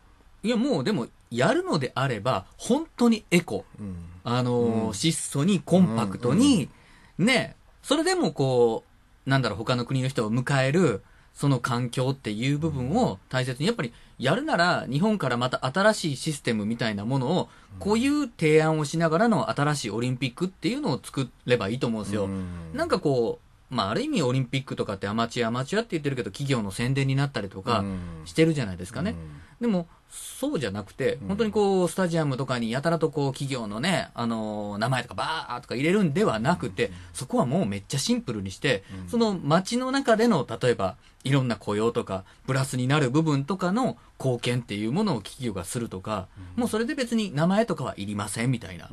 いや、もうでも、やるのであれば、本当にエコ。うん、あの質素に、コンパクトに、ね、それでもこう、なんだろう、他の国の人を迎える、その環境っていう部分を大切に、やっぱりやるなら日本からまた新しいシステムみたいなものを、こういう提案をしながらの新しいオリンピックっていうのを作ればいいと思うんですよ。なんかこう、まあ、ある意味オリンピックとかってアマチュア、アマチュアって言ってるけど、企業の宣伝になったりとかしてるじゃないですかね。でも、そうじゃなくて、本当にこう、スタジアムとかにやたらとこう、企業のね、あのー、名前とかバーとか入れるんではなくて、そこはもうめっちゃシンプルにして、その街の中での、例えば、いろんな雇用とか、プラスになる部分とかの貢献っていうものを企業がするとか、もうそれで別に名前とかはいりませんみたいな、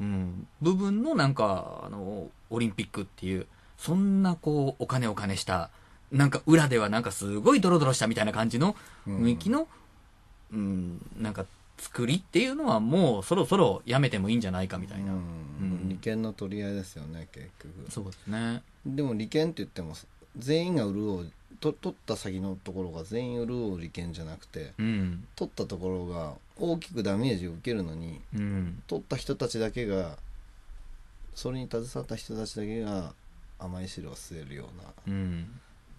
うん、部分のなんか、あのー、オリンピックっていう、そんなこう、お金お金した、なんか裏ではなんかすごいドロドロしたみたいな感じの雰囲気の、うん、うん、なんか作りっていうのはもうそろそろやめてもいいんじゃないかみたいな。うんうん、利権の取り合いですよね、結局。そうですね。でも利権って言っても、全員が潤う、と取った先のところが全員潤う利権じゃなくて、うん、取ったところが大きくダメージを受けるのに、うん、取った人たちだけが、それに携わった人たちだけが甘い汁を吸えるような、うん、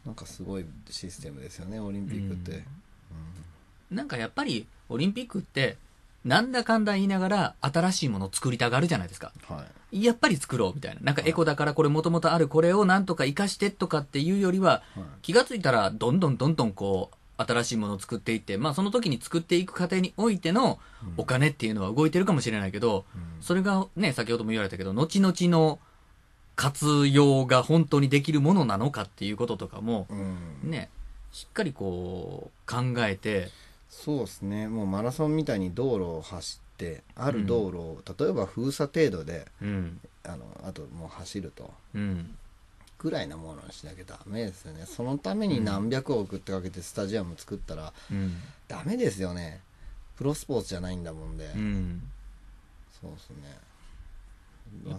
なんかすごいシステムですよねオリンピックって、うんうん、なんかやっぱりオリンピックってなんだかんだ言いながら新しいものを作りたがるじゃないですか、はい、やっぱり作ろうみたいななんかエコだからこれもともとあるこれをなんとか生かしてとかっていうよりは、はい、気が付いたらどんどんどんどんこう新しいものを作っていって、まあ、その時に作っていく過程においてのお金っていうのは動いてるかもしれないけど、うん、それがね先ほども言われたけど後々の活用が本当にできるものなのかっていうこととかも、うん、ね、しっかりこう考えて。そうですね。もうマラソンみたいに道路を走って、ある道路を、例えば封鎖程度で、うん、あの、あともう走ると。うんぐらいなものにしなきゃダメですよねそのために何百億ってかけてスタジアム作ったら、うん、ダメですよねプロスポーツじゃないんだもんで、うん、そうですね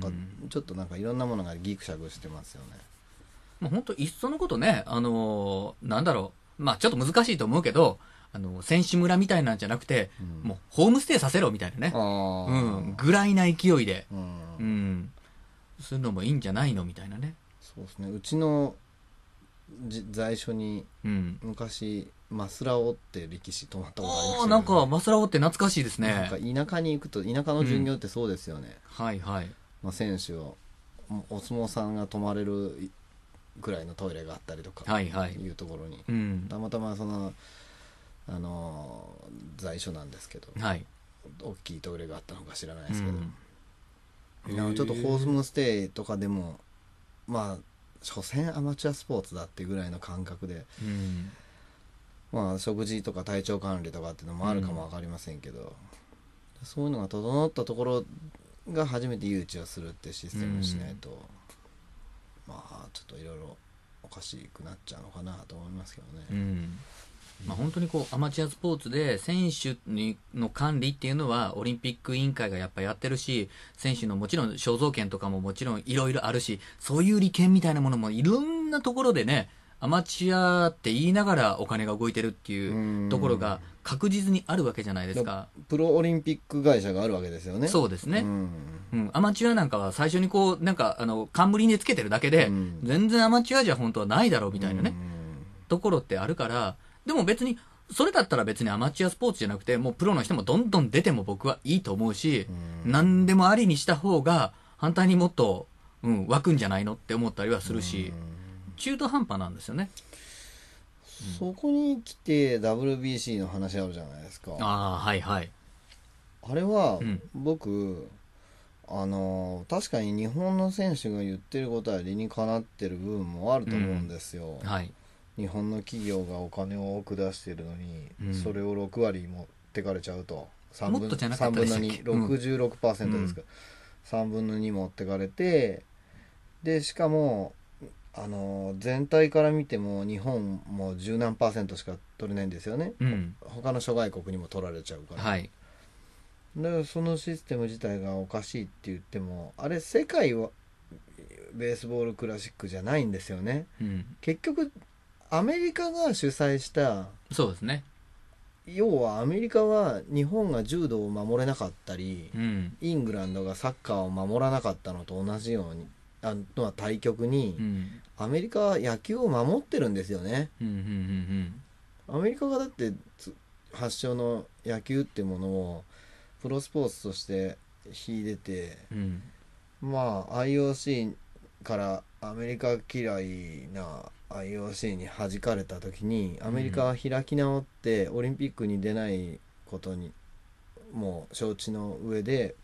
か、ちょっとなんかいろんなものがギクシャクしてますよね。もう本当いっそのことね、あのー、なんだろう、まあちょっと難しいと思うけど、あの、選手村みたいなんじゃなくて、うん、もうホームステイさせろみたいなね。うん。ぐらいな勢いで、うん。うん。するのもいいんじゃないのみたいなね。そうですね。うちの在所に、昔、うん、マスラオって歴史泊まったことありまね、なんかマスラオって懐かしいですね。なんか田舎に行くと、田舎の巡業ってそうですよね。はいはい。まあ、選手をお相撲さんが泊まれるぐらいのトイレがあったりとかいうところに、うん、たまたまそのあの在所なんですけど、はい、大きいトイレがあったのか知らないですけど、うん、ちょっとホースムステイとかでもまあ所詮アマチュアスポーツだってぐらいの感覚で、うん、まあ食事とか体調管理とかっていうのもあるかも分かりませんけど、うん、そういうのが整ったところが初めて誘致をするってシステムにしないと、うん、まあちょっといろいろおかしくなっちゃうのかなと思いますけどね。うんまあ、本当にこうアマチュアスポーツで選手にの管理っていうのはオリンピック委員会がやっぱやってるし選手のもちろん肖像権とかももちろんいろいろあるしそういう利権みたいなものもいろんなところでねアマチュアって言いながらお金が動いてるっていうところが確実にあるわけじゃないですかプロオリンピック会社があるわけですよねそうですね、うん、うん、アマチュアなんかは最初にこうなんかあの冠につけてるだけで、うん、全然アマチュアじゃ本当はないだろうみたいなね、うん、ところってあるからでも別にそれだったら別にアマチュアスポーツじゃなくてもうプロの人もどんどん出ても僕はいいと思うし、何でもありにした方が反対にもっと、うん、湧くんじゃないのって思ったりはするし、中途半端なんですよねそこに来て WBC の話あるじゃないですかああはいはいあれは僕、うんあの確かに日本の選手が言ってることは理にかなってる部分もあると思うんですよ、うんはい、日本の企業がお金を多く出してるのに、うん、それを6割持ってかれちゃうと3分と3分の266%ですか、うん、3分の2持ってかれてでしかもあの全体から見ても日本も十何パーセントしか取れないんですよね、うん、他の諸外国にも取られちゃうから、はい、だからそのシステム自体がおかしいって言ってもあれ世界はベースボールクラシックじゃないんですよね、うん、結局アメリカが主催したそうですね要はアメリカは日本が柔道を守れなかったり、うん、イングランドがサッカーを守らなかったのと同じようにあとは対局に、うん、アメリカは野球を守ってるんですよね。アメリカがだって発祥の野球ってものをプロスポーツとして秀でて、うん、まあ IOC からアメリカ嫌いな IOC に弾かれた時にアメリカは開き直ってオリンピックに出ないことにもう承知の上で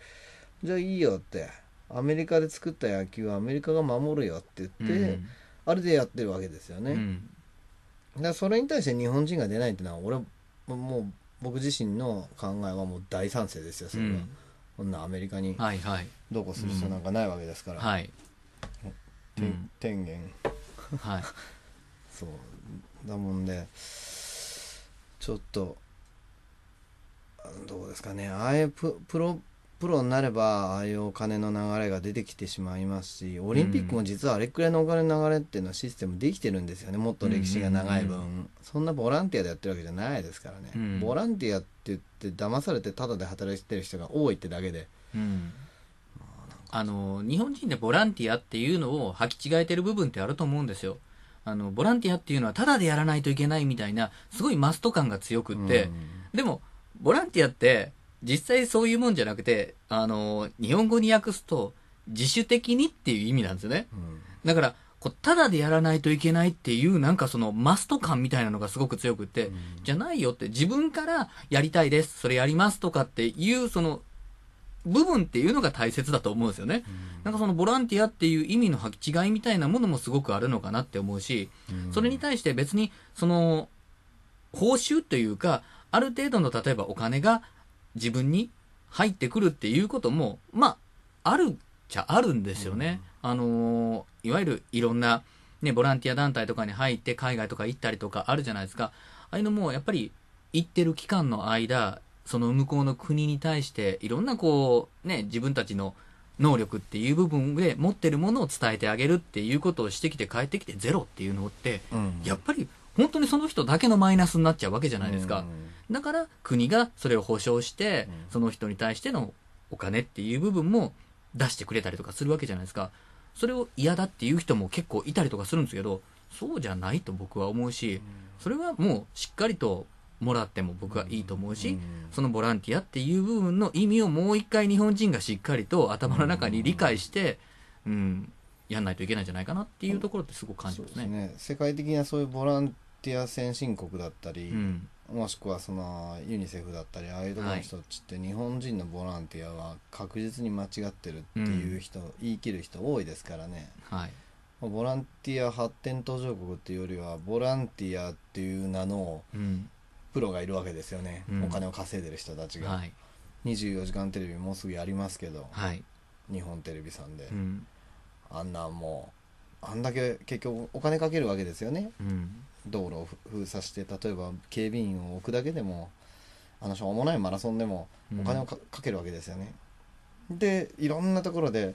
じゃあいいよってアメリカで作った野球はアメリカが守るよって言って、うん、あれでやってるわけですよね。うん、だからそれに対して日本人が出ないっていうのは俺もう僕自身の考えはもう大賛成ですよそれは、うん、こんなアメリカにどうこうする必要なんかないわけですから。はい、天元、はい、そうだもんでちょっとどうですかねああいうプロプロになればああいうお金の流れが出てきてしまいますしオリンピックも実はあれくらいのお金の流れっていうのはシステムできてるんですよねもっと歴史が長い分、そんなボランティアでやってるわけじゃないですからね、ボランティアって言って騙されてただで働いてる人が多いってだけで、あの日本人でボランティアっていうのを履き違えてる部分ってあると思うんですよあのボランティアっていうのはただでやらないといけないみたいなすごいマスト感が強くって、うん、でもボランティアって実際そういうもんじゃなくて、あの、日本語に訳すと、自主的にっていう意味なんですよね。うん、だから、こうただでやらないといけないっていうなんかそのマスト感みたいなのがすごく強くって、うん、じゃないよって自分からやりたいですそれやりますとかっていうその部分っていうのが大切だと思うんですよね、うん、なんかそのボランティアっていう意味の履き違いみたいなものもすごくあるのかなって思うし、うん、それに対して別にその報酬というかある程度の例えばお金が自分に入ってくるっていうことも、まあ、あるっちゃあるんですよね。うん、あのー、いわゆるいろんな、ね、ボランティア団体とかに入って海外とか行ったりとかあるじゃないですか。ああいうのも、やっぱり行ってる期間の間、その向こうの国に対していろんなこう、ね、自分たちの能力っていう部分で持ってるものを伝えてあげるっていうことをしてきて帰ってきてゼロっていうのって、うん、やっぱり本当にその人だけのマイナスになっちゃうわけじゃないですか。だから国がそれを保証して、その人に対してのお金っていう部分も出してくれたりとかするわけじゃないですか。それを嫌だっていう人も結構いたりとかするんですけど、そうじゃないと僕は思うし、それはもうしっかりともらっても僕はいいと思うし、そのボランティアっていう部分の意味をもう一回日本人がしっかりと頭の中に理解して、うん、やんないといけないんじゃないかなっていうところってすごく感じますね。すね世界的なそういうボランティア先進国だったり、うん、もしくはそのユニセフだったりああいうところの人たちって日本人のボランティアは確実に間違ってるっていう人、うん、言い切る人多いですからね、はい、ボランティア発展途上国っていうよりはボランティアっていう名のプロがいるわけですよね、うん、お金を稼いでる人たちが、はい、24時間テレビもうすぐやりますけど、はい、日本テレビさんで、うん、あんなもうあんだけ結局お金かけるわけですよね、うん道路を封鎖して例えば警備員を置くだけでもあのしょうもないマラソンでもお金をか,、けるわけですよね。でいろんなところで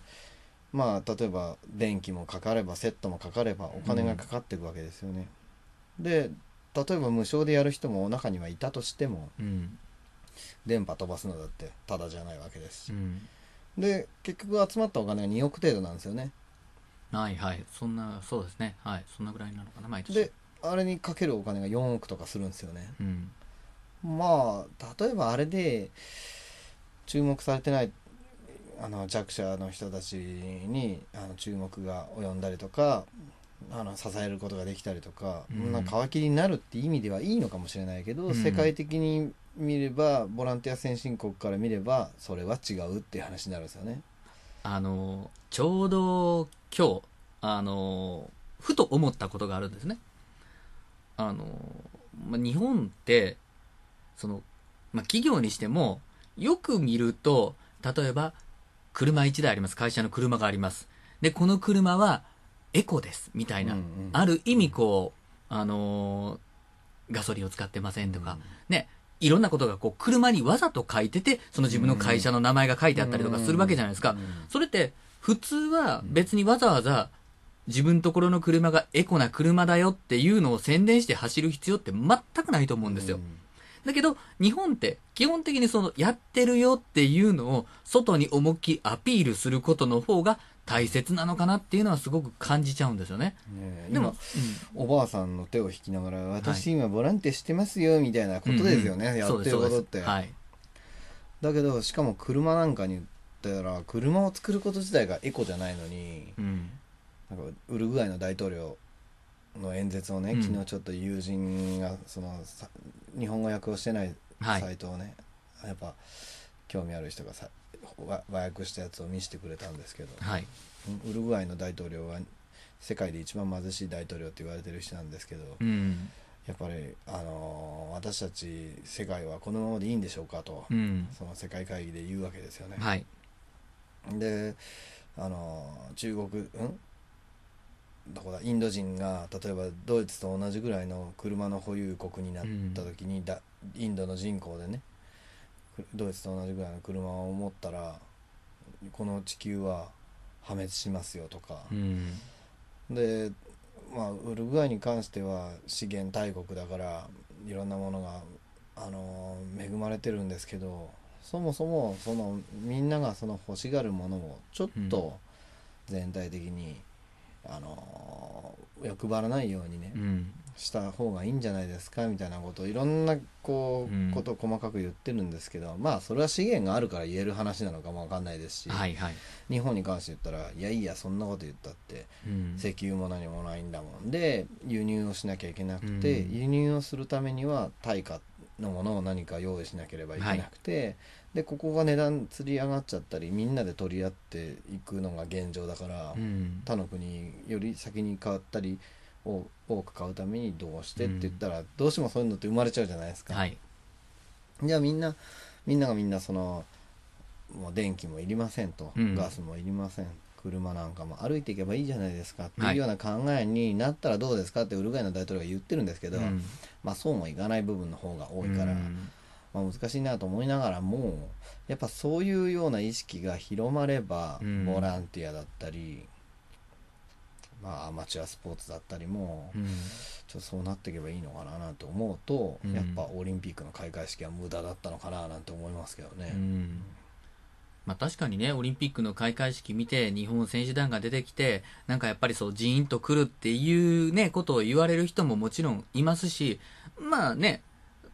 まあ例えば電気もかかればセットもかかればお金がかかっていくわけですよね。うん、で例えば無償でやる人も中にはいたとしても、うん、電波飛ばすのだってただじゃないわけですし、で結局集まったお金が2億程度なんですよね。はいはいそんなそうですねはいそんなぐらいなのかな毎年であれにかけるお金が4億とかするんですよね、うん、まあ例えばあれで注目されてないあの弱者の人たちにあの注目が及んだりとかあの支えることができたりとか、うん、な皮切りになるって意味ではいいのかもしれないけど、うん、世界的に見ればボランティア先進国から見ればそれは違うっていう話になるんですよね。あのちょうど今日あのふと思ったことがあるんですね。あの、まあ、日本って、その、まあ、企業にしても、よく見ると、例えば、車1台あります。会社の車があります。で、この車は、エコです。みたいな。うんうん、ある意味、こう、あのー、ガソリンを使ってませんとか、うん、ね、いろんなことがこう車にわざと書いてて、その自分の会社の名前が書いてあったりとかするわけじゃないですか。それって普通は別にわざわざ自分ところの車がエコな車だよっていうのを宣伝して走る必要って全くないと思うんですよ。だけど、日本って基本的にそのやってるよっていうのを外に重きアピールすることの方が大切なのかなっていうのはすごく感じちゃうんですよね。ねでも、うん、おばあさんの手を引きながら、私今ボランティアしてますよみたいなことですよね、はいやってることって。はい、だけど、しかも車なんかに言ったら、車を作ること自体がエコじゃないのに、うん、なんかウルグアイの大統領の演説をね、うん、昨日ちょっと友人がその日本語訳をしてないサイトをね、はい、やっぱ興味ある人がさ和訳したやつを見せてくれたんですけど、はい、ウルグアイの大統領は世界で一番貧しい大統領って言われてる人なんですけど、うん、やっぱり、あのー、私たち世界はこのままでいいんでしょうかと、うん、その世界会議で言うわけですよね。はい、で、あのー、中国、うんどこだインド人が例えばドイツと同じぐらいの車の保有国になった時に、うん、だインドの人口でねドイツと同じぐらいの車を持ったらこの地球は破滅しますよとか、うん、で、まあ、ウルグアイに関しては資源大国だからいろんなものが、あの恵まれてるんですけどそもそもそのみんながその欲しがるものをちょっと全体的に、うんあの欲張らないようにね、うん、した方がいいんじゃないですかみたいなことをいろんなこう、ことを細かく言ってるんですけどまあそれは資源があるから言える話なのかも分かんないですし、はいはい、日本に関して言ったらいやいやそんなこと言ったって、うん、石油も何もないんだもんで輸入をしなきゃいけなくて、輸入をするためには対価のものを何か用意しなければいけなくて、はいでここが値段つり上がっちゃったりみんなで取り合っていくのが現状だから、うん、他の国より先に買ったりを多く買うためにどうしてって言ったら、うん、どうしてもそういうのって生まれちゃうじゃないですか。はい、じゃあみんなみんながみんなそのもう電気もいりませんと、うん、ガスもいりません車なんかも歩いていけばいいじゃないですかっていうような考えになったらどうですかってウルグアイの大統領が言ってるんですけど、まあそうもいかない部分の方が多いから。まあ、難しいなと思いながらもやっぱそういうような意識が広まれば、ボランティアだったり、まあ、アマチュアスポーツだったりも、うん、ちょっとそうなっていけばいいのかななんて思うと、うん、やっぱオリンピックの開会式は無駄だったのかななんて思いますけどね。まあ、確かにね、オリンピックの開会式見て、日本選手団が出てきて、なんかやっぱりそう、ジーンと来るっていうね、ことを言われる人ももちろんいますし、まあね、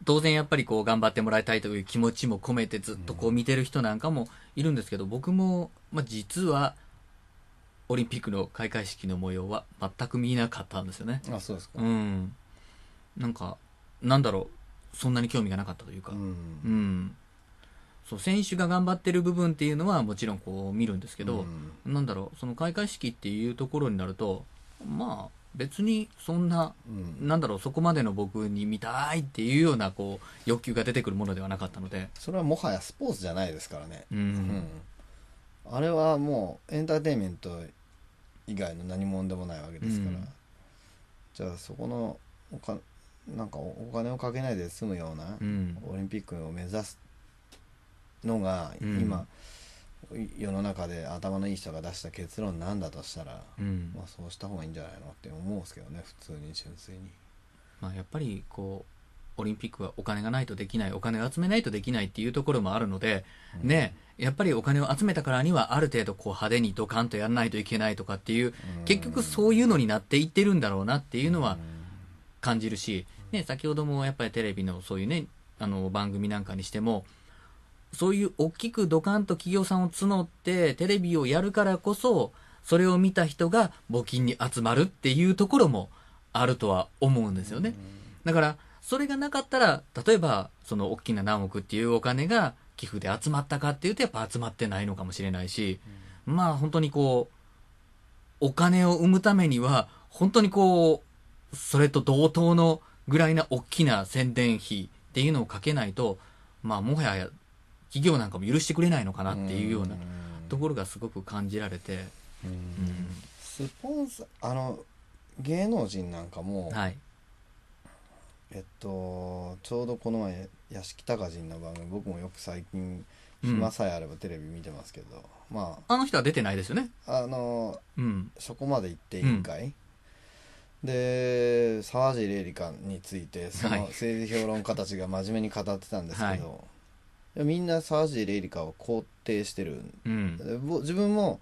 当然やっぱりこう頑張ってもらいたいという気持ちも込めてずっとこう見てる人なんかもいるんですけど、僕も、まあ、実はオリンピックの開会式の模様は全く見なかったんですよね。あそうですか、うん、なんかなんだろうそんなに興味がなかったというか、うん、うん、そう選手が頑張ってる部分っていうのはもちろんこう見るんですけど、うん、なんだろうその開会式っていうところになるとまあ別にそんな、うん、なんだろうそこまでの僕に見たいっていうようなこう欲求が出てくるものではなかったのでそれはもはやスポーツじゃないですからね、うん、うん、あれはもうエンターテインメント以外の何者でもないわけですから、うん、じゃあそこのおかなんかお金をかけないで済むようなオリンピックを目指すのが今、世の中で頭のいい人が出した結論なんだとしたら、うん、まあ、そうした方がいいんじゃないのって思うんですけどね普通に純粋に。まあ、やっぱりこうオリンピックはお金がないとできないお金を集めないとできないっていうところもあるので、うん、ねやっぱりお金を集めたからにはある程度こう派手にドカンとやらないといけないとかっていう、うん、結局そういうのになっていってるんだろうなっていうのは感じるし、ね、先ほどもやっぱりテレビのそういうねあの番組なんかにしてもそういう大きくドカンと企業さんを募ってテレビをやるからこそそれを見た人が募金に集まるっていうところもあるとは思うんですよね。だからそれがなかったら例えばその大きな何億っていうお金が寄付で集まったかっていうとやっぱ集まってないのかもしれないし、まあ本当にこうお金を生むためには本当にこうそれと同等のぐらいな大きな宣伝費っていうのをかけないとまあもはや企業なんかも許してくれないのかなっていうようなところがすごく感じられて。うんうん、スポンサーあの芸能人なんかも、はい、えっとちょうどこの前屋敷隆人の番組僕もよく最近暇さえあればテレビ見てますけど、うん、まああの人は出てないですよねあの、うん、そこまで行って委員会、で沢尻エリカについてその政治評論家たちが真面目に語ってたんですけど、はいみんな沢尻エリカを肯定してる、うん、自分も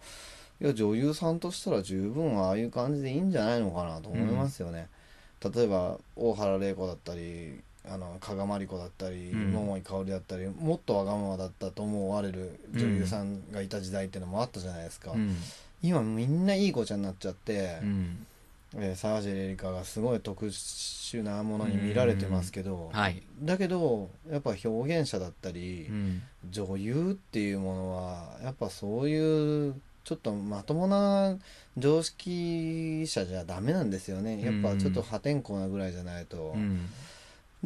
いや女優さんとしたら十分ああいう感じでいいんじゃないのかなと思いますよね、うん、例えば大原玲子だったりあの加賀まりこだったり、うん、桃井かおりだったりもっとわがままだったと思われる女優さんがいた時代っていうのもあったじゃないですか、うん、今みんないい子ちゃんになっちゃって、うんえー、沢尻エリカがすごい特殊なものに見られてますけど、はい、だけどやっぱ表現者だったり、うん、女優っていうものはやっぱそういうちょっとまともな常識者じゃダメなんですよねやっぱちょっと破天荒なぐらいじゃないと。う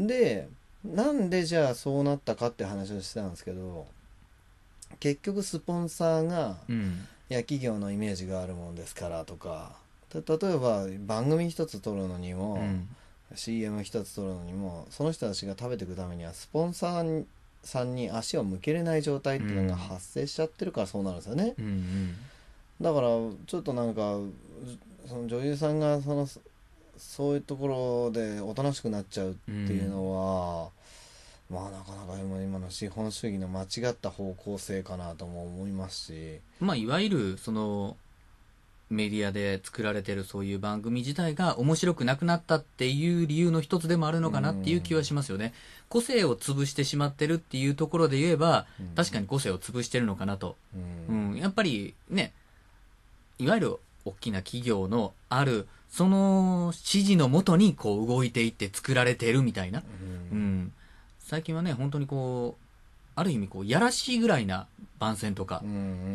ん、でなんでじゃあそうなったかって話をしてたんですけど結局スポンサーが、うん、いや企業のイメージがあるもんですからとか。例えば番組一つ撮るのにも、うん、CM 一つ撮るのにもその人たちが食べていくためにはスポンサーさんに足を向けれない状態っていうのが発生しちゃってるからそうなるんですよね、うんうん、だからちょっとなんかその女優さんがそのそういうところでおとなしくなっちゃうっていうのは、うん、まあなかなか今の資本主義の間違った方向性かなとも思いますしまあいわゆるそのメディアで作られてるそういう番組自体が面白くなくなったっていう理由の一つでもあるのかなっていう気はしますよね。個性を潰してしまってるっていうところで言えば、確かに個性を潰してるのかなと。うん、やっぱりね、いわゆる大きな企業のある、その指示のもとにこう動いていって作られてるみたいな。うん、最近はね、本当にこう、ある意味こうやらしいぐらいな番宣とか、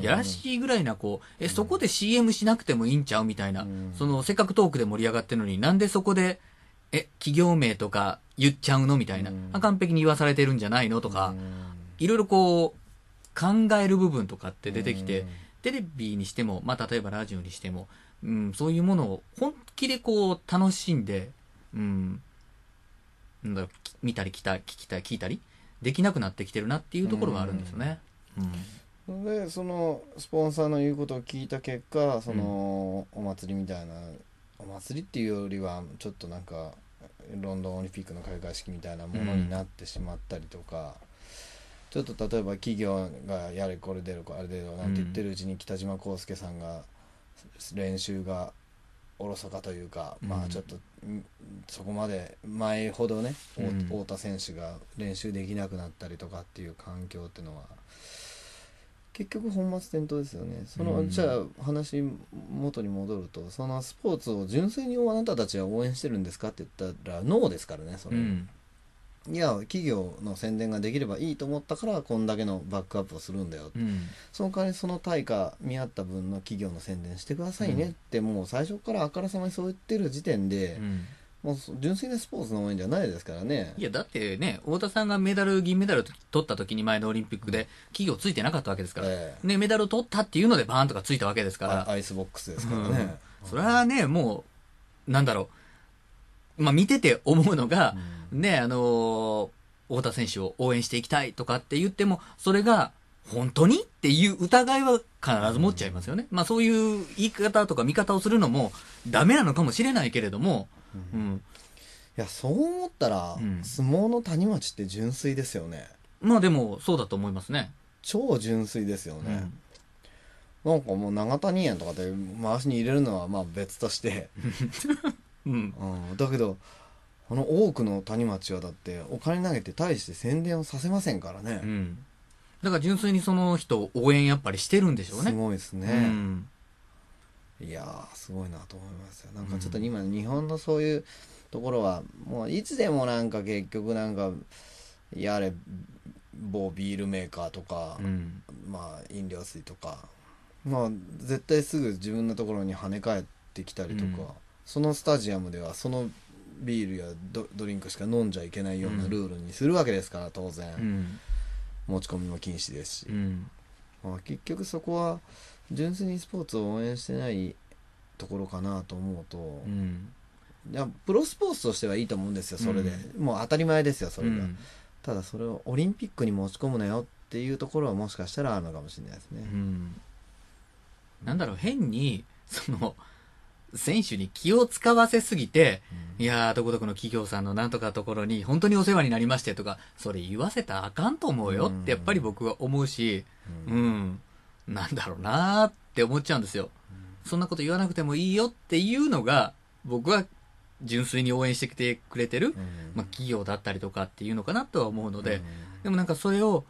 やらしいぐらいなこうえそこで CM しなくてもいいんちゃうみたいな、そのせっかくトークで盛り上がってるのになんでそこでえ企業名とか言っちゃうのみたいな、完璧に言わされてるんじゃないのとか、いろいろこう考える部分とかって出てきて、テレビにしても、まあ、例えばラジオにしても、うん、そういうものを本気でこう楽しんで、うん、なんだろう、見たり聞た聞きたり聞いたりできなくなってきてるなっていうところはあるんですよね。うん、でそのスポンサーの言うことを聞いた結果その、お祭りみたいなお祭りっていうよりはちょっとなんかロンドンオリンピックの開会式みたいなものになってしまったりとか。ちょっと例えば企業がやれこれ出るあれ出るなんて言ってるうちに北島康介さんが練習がおろそかというか、まあちょっとそこまで前ほどね、うん、太田選手が練習できなくなったりとかっていう環境っていうのは結局本末転倒ですよねその、うん、じゃあ話元に戻るとそのスポーツを純粋にあなたたちは応援してるんですかって言ったらノーですからねそれ、うん、いや企業の宣伝ができればいいと思ったからこんだけのバックアップをするんだよ、うん、その代わりその対価見合った分の企業の宣伝してくださいねって、うん、もう最初からあからさまにそう言ってる時点で、もう純粋なスポーツの応援じゃないですからね。いや、だってね、太田さんがメダル、銀メダル取った時に前のオリンピックで、企業ついてなかったわけですから、えね、メダル取ったっていうので、バーンとかついたわけですから。アイスボックスですからね。うん、それはね、もう、なんだろう、まあ、見てて思うのが、うんね、あのー、太田選手を応援していきたいとかって言っても、それが、本当にっていう疑いは必ず持っちゃいますよね。まあそういう言い方とか見方をするのもダメなのかもしれないけれども、うん。いや、そう思ったら、うん、相撲の谷町って純粋ですよね。まあでも、そうだと思いますね。超純粋ですよね。うん、なんかもう長谷園とかで回しに入れるのはまあ別として。うん、うん。だけど、あの多くの谷町はだってお金投げて大して宣伝をさせませんからね、うん、だから純粋にその人応援やっぱりしてるんでしょうねすごいですね、うん、いやすごいなと思いますよなんかちょっと今日本のそういうところはもういつでもなんか結局なんかやれ某ビールメーカーとか、うん、まあ飲料水とかまあ絶対すぐ自分のところに跳ね返ってきたりとか、そのスタジアムではそのビールやドリンクしか飲んじゃいけないようなルールにするわけですから当然、うん、持ち込みも禁止ですし、うん、まあ、結局そこは純粋にスポーツを応援してないところかなと思うと、うん、いやプロスポーツとしてはいいと思うんですよそれで、もう当たり前ですよそれが、ただそれをオリンピックに持ち込むなよっていうところはもしかしたらあるのかもしれないですね、なんだろう変にその選手に気を使わせすぎて、うん、いやー、どこどこの企業さんのなんとかところに本当にお世話になりましてとか、それ言わせたらあかんと思うよってやっぱり僕は思うし、うん、うん、なんだろうなーって思っちゃうんですよ。うん、そんなこと言わなくてもいいよっていうのが、僕は純粋に応援してきてくれてる、まあ、企業だったりとかっていうのかなとは思うので、でもなんかそれを、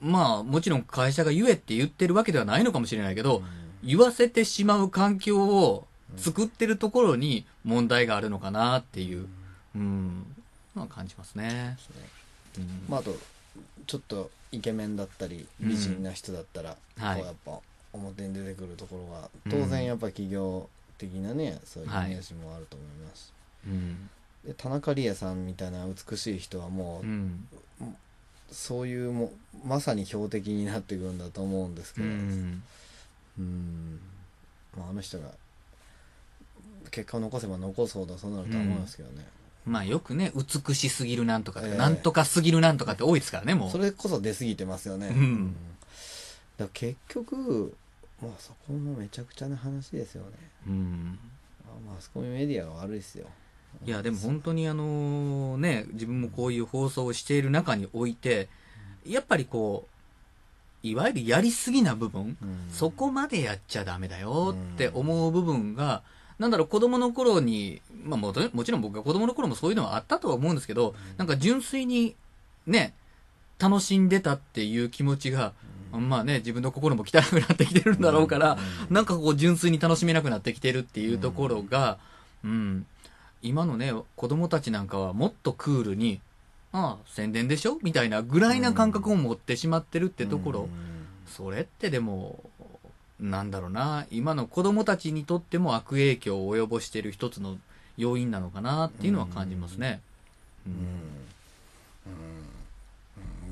まあ、もちろん会社が言えって言ってるわけではないのかもしれないけど、言わせてしまう環境を作ってるところに問題があるのかなっていう、うん、のは感じますね。うん、まあ、あと、ちょっとイケメンだったり、美人な人だったら、こうやっぱ表に出てくるところが、当然やっぱ企業的なね、そういうイメージもあると思います。はい、うんで田中理恵さんみたいな美しい人はもう、うん、そういうもまさに標的になってくるんだと思うんですけど、うん、うん、まあ、あの人が結果を残せば残すほどそうなるとは思いますけどね、うん、まあよくね美しすぎるなんとか、えー、なんとかすぎるなんとかって多いですからねもうそれこそ出過ぎてますよね、うん、だ結局まあそこもめちゃくちゃな話ですよねうんまあマスコミメディアが悪いですよいやでも本当にあのね自分もこういう放送をしている中においてやっぱりこういわゆるやりすぎな部分、うん、そこまでやっちゃダメだよって思う部分が、うんなんだろう、子供の頃に、まあも、もちろん僕が子供の頃もそういうのはあったとは思うんですけど、なんか純粋に、ね、楽しんでたっていう気持ちが、まあね、自分の心も汚くなってきてるんだろうから、なんかこう純粋に楽しめなくなってきてるっていうところが、うん、今のね、子供たちなんかはもっとクールに、ああ、宣伝でしょみたいなぐらいな感覚を持ってしまってるってところ、それってでも、なんだろうな、今の子供たちにとっても悪影響を及ぼしている一つの要因なのかなっていうのは感じますね。うん。うんうん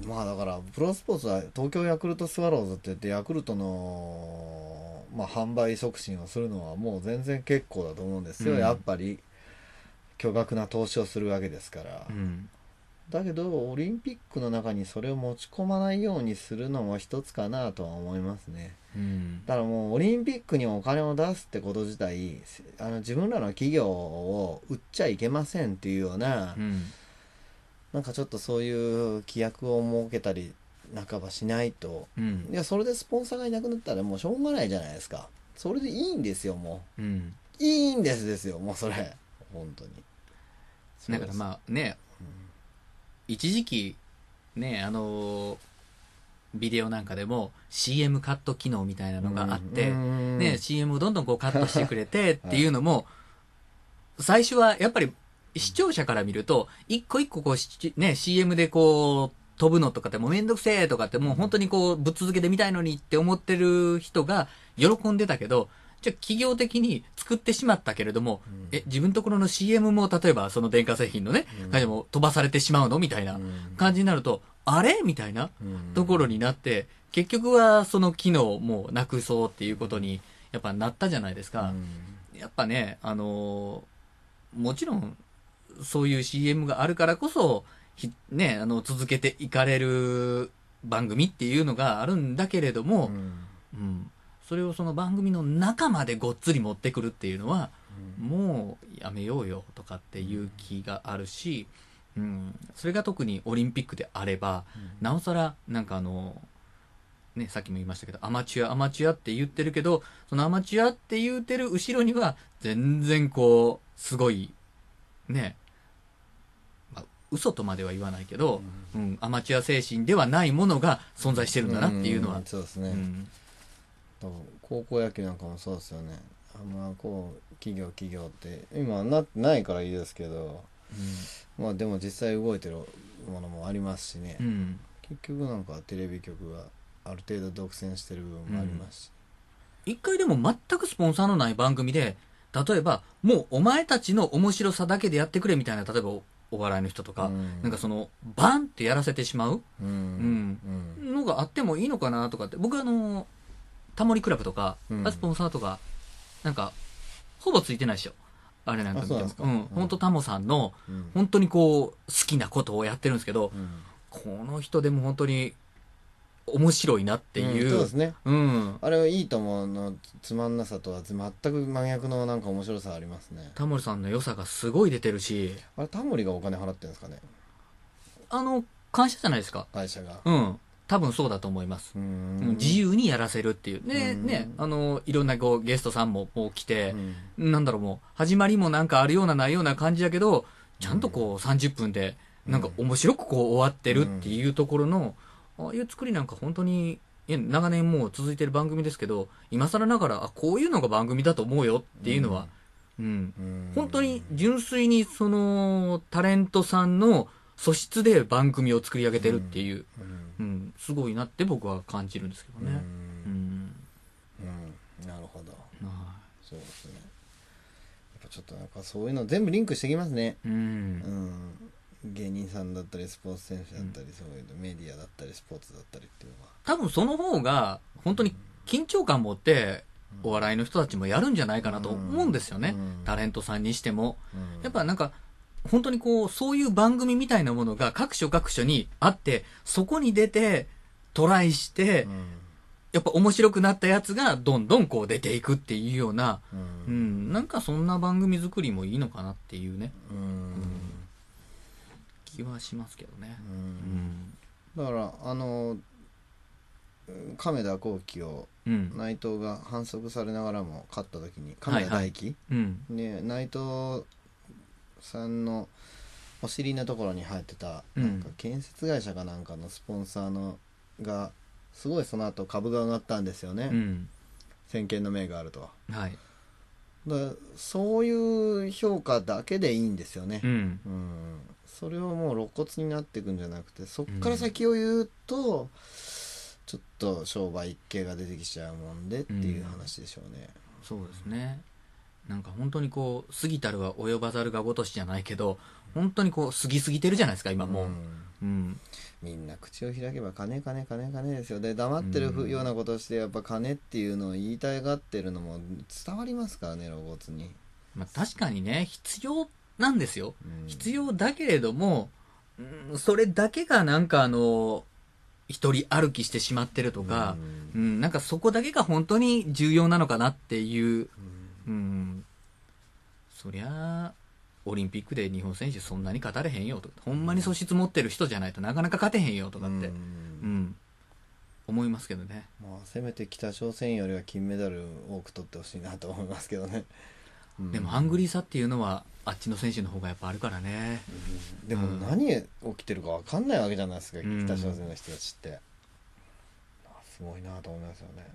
まあだから、プロスポーツは東京ヤクルトスワローズって言って、ヤクルトの、まあ、販売促進をするのはもう全然結構だと思うんですよ、うん、やっぱり。巨額な投資をするわけですから、だけど、オリンピックの中にそれを持ち込まないようにするのも一つかなとは思いますね。うん、だからもう、オリンピックにお金を出すってこと自体、あの自分らの企業を売っちゃいけませんっていうような、うん、なんかちょっとそういう規約を設けたり、半ばしないと、うん、いや、それでスポンサーがいなくなったらもうしょうがないじゃないですか。それでいいんですよ、もう。うん、いいんですですよ、もうそれ。本当に。だからまあね一時期、ね、あのビデオなんかでも CM カット機能みたいなのがあって、ね、CM をどんどんこうカットしてくれてっていうのも、最初はやっぱり視聴者から見ると、一個一個こう、ね、CM でこう、飛ぶのとかってもうめんどくせえとかってもう本当にこうぶっ続けてみたいのにって思ってる人が喜んでたけど、じゃ企業的に作ってしまったけれども、うん、え、自分ところの CM も例えばその電化製品のね、うん、会社も飛ばされてしまうのみたいな感じになると、うん、あれみたいなところになって、結局はその機能もなくそうっていうことに、やっぱなったじゃないですか。やっぱね、あのー、もちろん、そういう CM があるからこそ、ね、あの、続けていかれる番組っていうのがあるんだけれども、うん、それをその番組の中までごっつり持ってくるっていうのは、うん、もうやめようよとかっていう気があるし、うん、それが特にオリンピックであれば、うん、なおさらなんかあの、ね、さっきも言いましたけどアマチュアアマチュアって言ってるけどそのアマチュアって言うてる後ろには全然こうすごいねまあ嘘とまでは言わないけど、うん、うん、アマチュア精神ではないものが存在してるんだなっていうのは。そうですね、多分高校野球なんかもそうですよねあんまこう企業企業って今なってないからいいですけど、うん、まあでも実際動いてるものもありますしね、うん、結局なんかテレビ局がある程度独占してる部分もありますし、うん、一回でも全くスポンサーのない番組で例えばもうお前たちの面白さだけでやってくれみたいな例えばお笑いの人とか、うん、なんかそのバンってやらせてしまう、うん、うん、のがあってもいいのかなとかって僕あのタモリクラブとか、あとポンサーとか、なんか、ほぼついてないでしょ。あれなんか見ても。うん。本当タモさんの、本当にこう、好きなことをやってるんですけど、この人でも本当に、面白いなっていう、うん、そうですね、うん、あれはいいと思うのつまんなさとは全く真逆のなんか面白さありますねタモリさんの良さがすごい出てるしあれタモリがお金払ってるんですかねあの会社じゃないですか会社がうん多分そうだと思います。自由にやらせるっていう。ね、ね、あの、いろんなこうゲストさんももう来て、んなんだろうもう、始まりもなんかあるようなないような感じだけど、ちゃんとこう30分で、なんか面白くこう終わってるっていうところの、ああいう作りなんか本当に、長年もう続いてる番組ですけど、今更ながら、あ、こういうのが番組だと思うよっていうのは、うん。本当に純粋にその、タレントさんの素質で番組を作り上げてるっていう。うん、すごいなって僕は感じるんですけどねうんうん、なるほど、はい、そうですねやっぱちょっとなんかそういうの全部リンクしてきますねうん、うん、芸人さんだったりスポーツ選手だったり、そういうのメディアだったりスポーツだったりっていうのは多分その方が本当に緊張感持ってお笑いの人たちもやるんじゃないかなと思うんですよね、タレントさんにしても、やっぱなんか本当にこう、そういう番組みたいなものが各所各所にあって、そこに出て、トライして、うん、やっぱ面白くなったやつがどんどんこう出ていくっていうような、うん、うん、なんかそんな番組作りもいいのかなっていうね、うん、うん、気はしますけどね。うん、だから、あの、亀田光輝を内藤が反則されながらも勝った時に亀田大輝、はいはい、ね、内藤さんのお尻のところに入ってたなんか建設会社かなんかのスポンサーのがすごいその後株が上がったんですよね、うん、先見の明があるとはいだそういう評価だけでいいんですよね、うん、うん、それをもう肋骨になっていくんじゃなくてそっから先を言うと、うん、ちょっと商売一系が出てきちゃうもんでっていう話でしょうね、そうですねなんか本当にこう過ぎたるは及ばざるがごとしじゃないけど本当にこう過ぎ過ぎてるじゃないですか今もう、うん、うん、みんな口を開けば金金金金ですよで黙ってるようなことしてやっぱ金っていうのを言いたいがってるのも伝わりますからね露骨に、まあ、確かにね必要なんですよ、うん、必要だけれども、うん、それだけがなんかあの一人歩きしてしまってるとか、うん、うん、なんかそこだけが本当に重要なのかなっていううんそりゃあオリンピックで日本選手そんなに勝たれへんよとほんまに素質持ってる人じゃないとなかなか勝てへんよとかって、うん、思いますけどね、まあ、せめて北朝鮮よりは金メダル多く取ってほしいなと思いますけどね、でもハングリーさっていうのはあっちの選手の方がやっぱあるからね、うん、でも何起きてるか分かんないわけじゃないですか、北朝鮮の人たちって、すごいなと思いますよね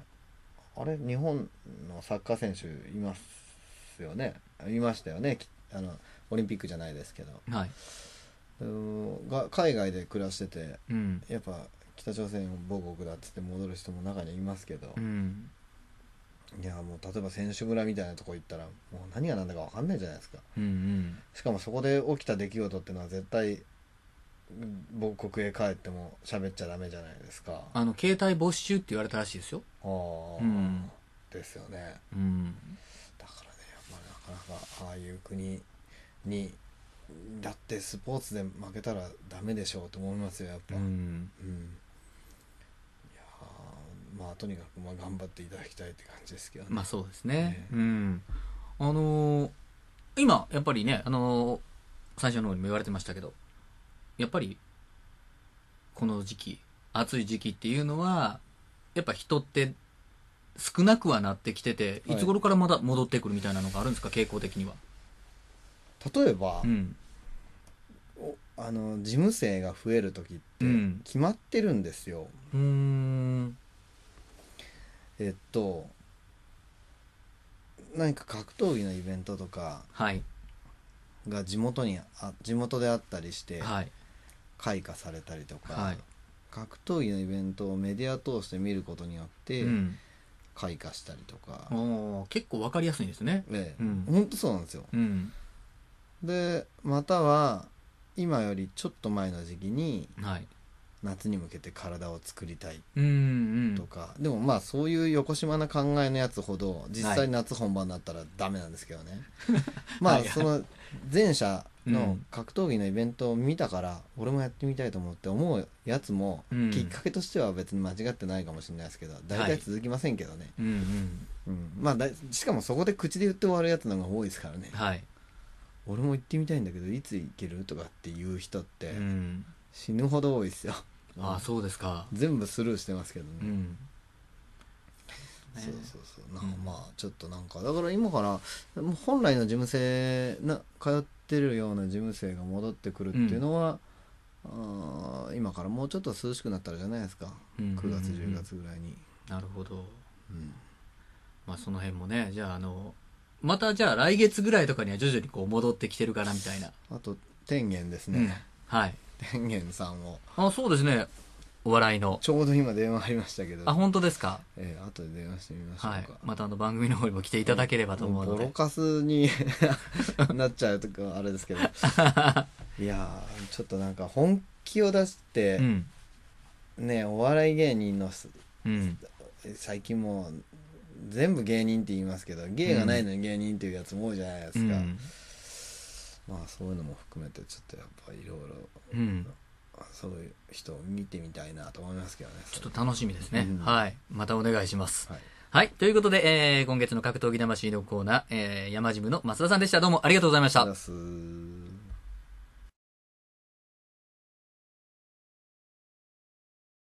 あれ日本のサッカー選手いますよねいましたよねあのオリンピックじゃないですけど、はい、が海外で暮らしてて、うん、やっぱ北朝鮮を母国だっって戻る人も中にいますけど、うん、いやもう例えば選手村みたいなとこ行ったらもう何が何だか分かんないじゃないですか、うんうん、しかもそこで起きた出来事っていうのは絶対母国へ帰っても喋っちゃダメじゃないですかあの携帯没収って言われたらしいですよああ、うん、ですよね、うん、だからねやっぱなかなかああいう国にだってスポーツで負けたらダメでしょうと思いますよやっぱ、うん、うん、いやまあとにかくまあ頑張っていただきたいって感じですけどねまあそうですね、ね、うんあのー、今やっぱりねあのー、最初の方にも言われてましたけどやっぱりこの時期暑い時期っていうのはやっぱ人って少なくはなってきてて、はい、いつ頃からまだ戻ってくるみたいなのがあるんですか傾向的には例えば、うん、あの事務生が増える時って決まってるんですよ、うん、えっと何か格闘技のイベントとかが地元にあ、はい、地元であったりして、はい開花されたりとか、はい、格闘技のイベントをメディア通して見ることによって、うん、開花したりとか結構分かりやすいんですねええ、うん、ほんとそうなんですよ、うん、でまたは今よりちょっと前の時期に、はい、夏に向けて体を作りたいとか、でもまあそういう横島な考えのやつほど実際夏本番だったらダメなんですけどね、はい、まあその前者の格闘技のイベントを見たから、俺もやってみたいと思って思うやつも、きっかけとしては別に間違ってないかもしれないですけど大体続きませんけどね、うん、うん、まあだしかもそこで口で言って終わるやつの方が多いですからね、はい、俺も行ってみたいんだけどいつ行けるとかっていう人って、死ぬほど多いですよああそうですか全部スルーしてますけどね、うんね、そうそうそう、なん、まあちょっとなんかだから今から本来の事務所な通っってるような事務生が戻ってくるっていうのは、うん、今からもうちょっと涼しくなったらじゃないですか、うんうんうん9月10月ぐらいになるほど、うん、まあその辺もねじゃああのまたじゃあ来月ぐらいとかには徐々にこう戻ってきてるかなみたいなあと天元ですね、はい天元さんをあそうですねお笑いのちょうど今電話ありましたけどあ本当ですかええー、後で電話してみましょうか、はい、またあの番組の方にも来ていただければと思うのでボロカスに なっちゃうとかあれですけど いやちょっとなんか本気を出して、うん、ねお笑い芸人の、うん、最近も全部芸人って言いますけど芸がないのに芸人っていうやつも多いじゃないですか、うん、まあそういうのも含めてちょっとやっぱいろいろそういう人を見てみたいなと思いますけどねちょっと楽しみですね、うん、はいまたお願いします、はい、はい、ということで、えー、今月の格闘技魂のコーナー、えー、山ジムの増田さんでしたどうもありがとうございました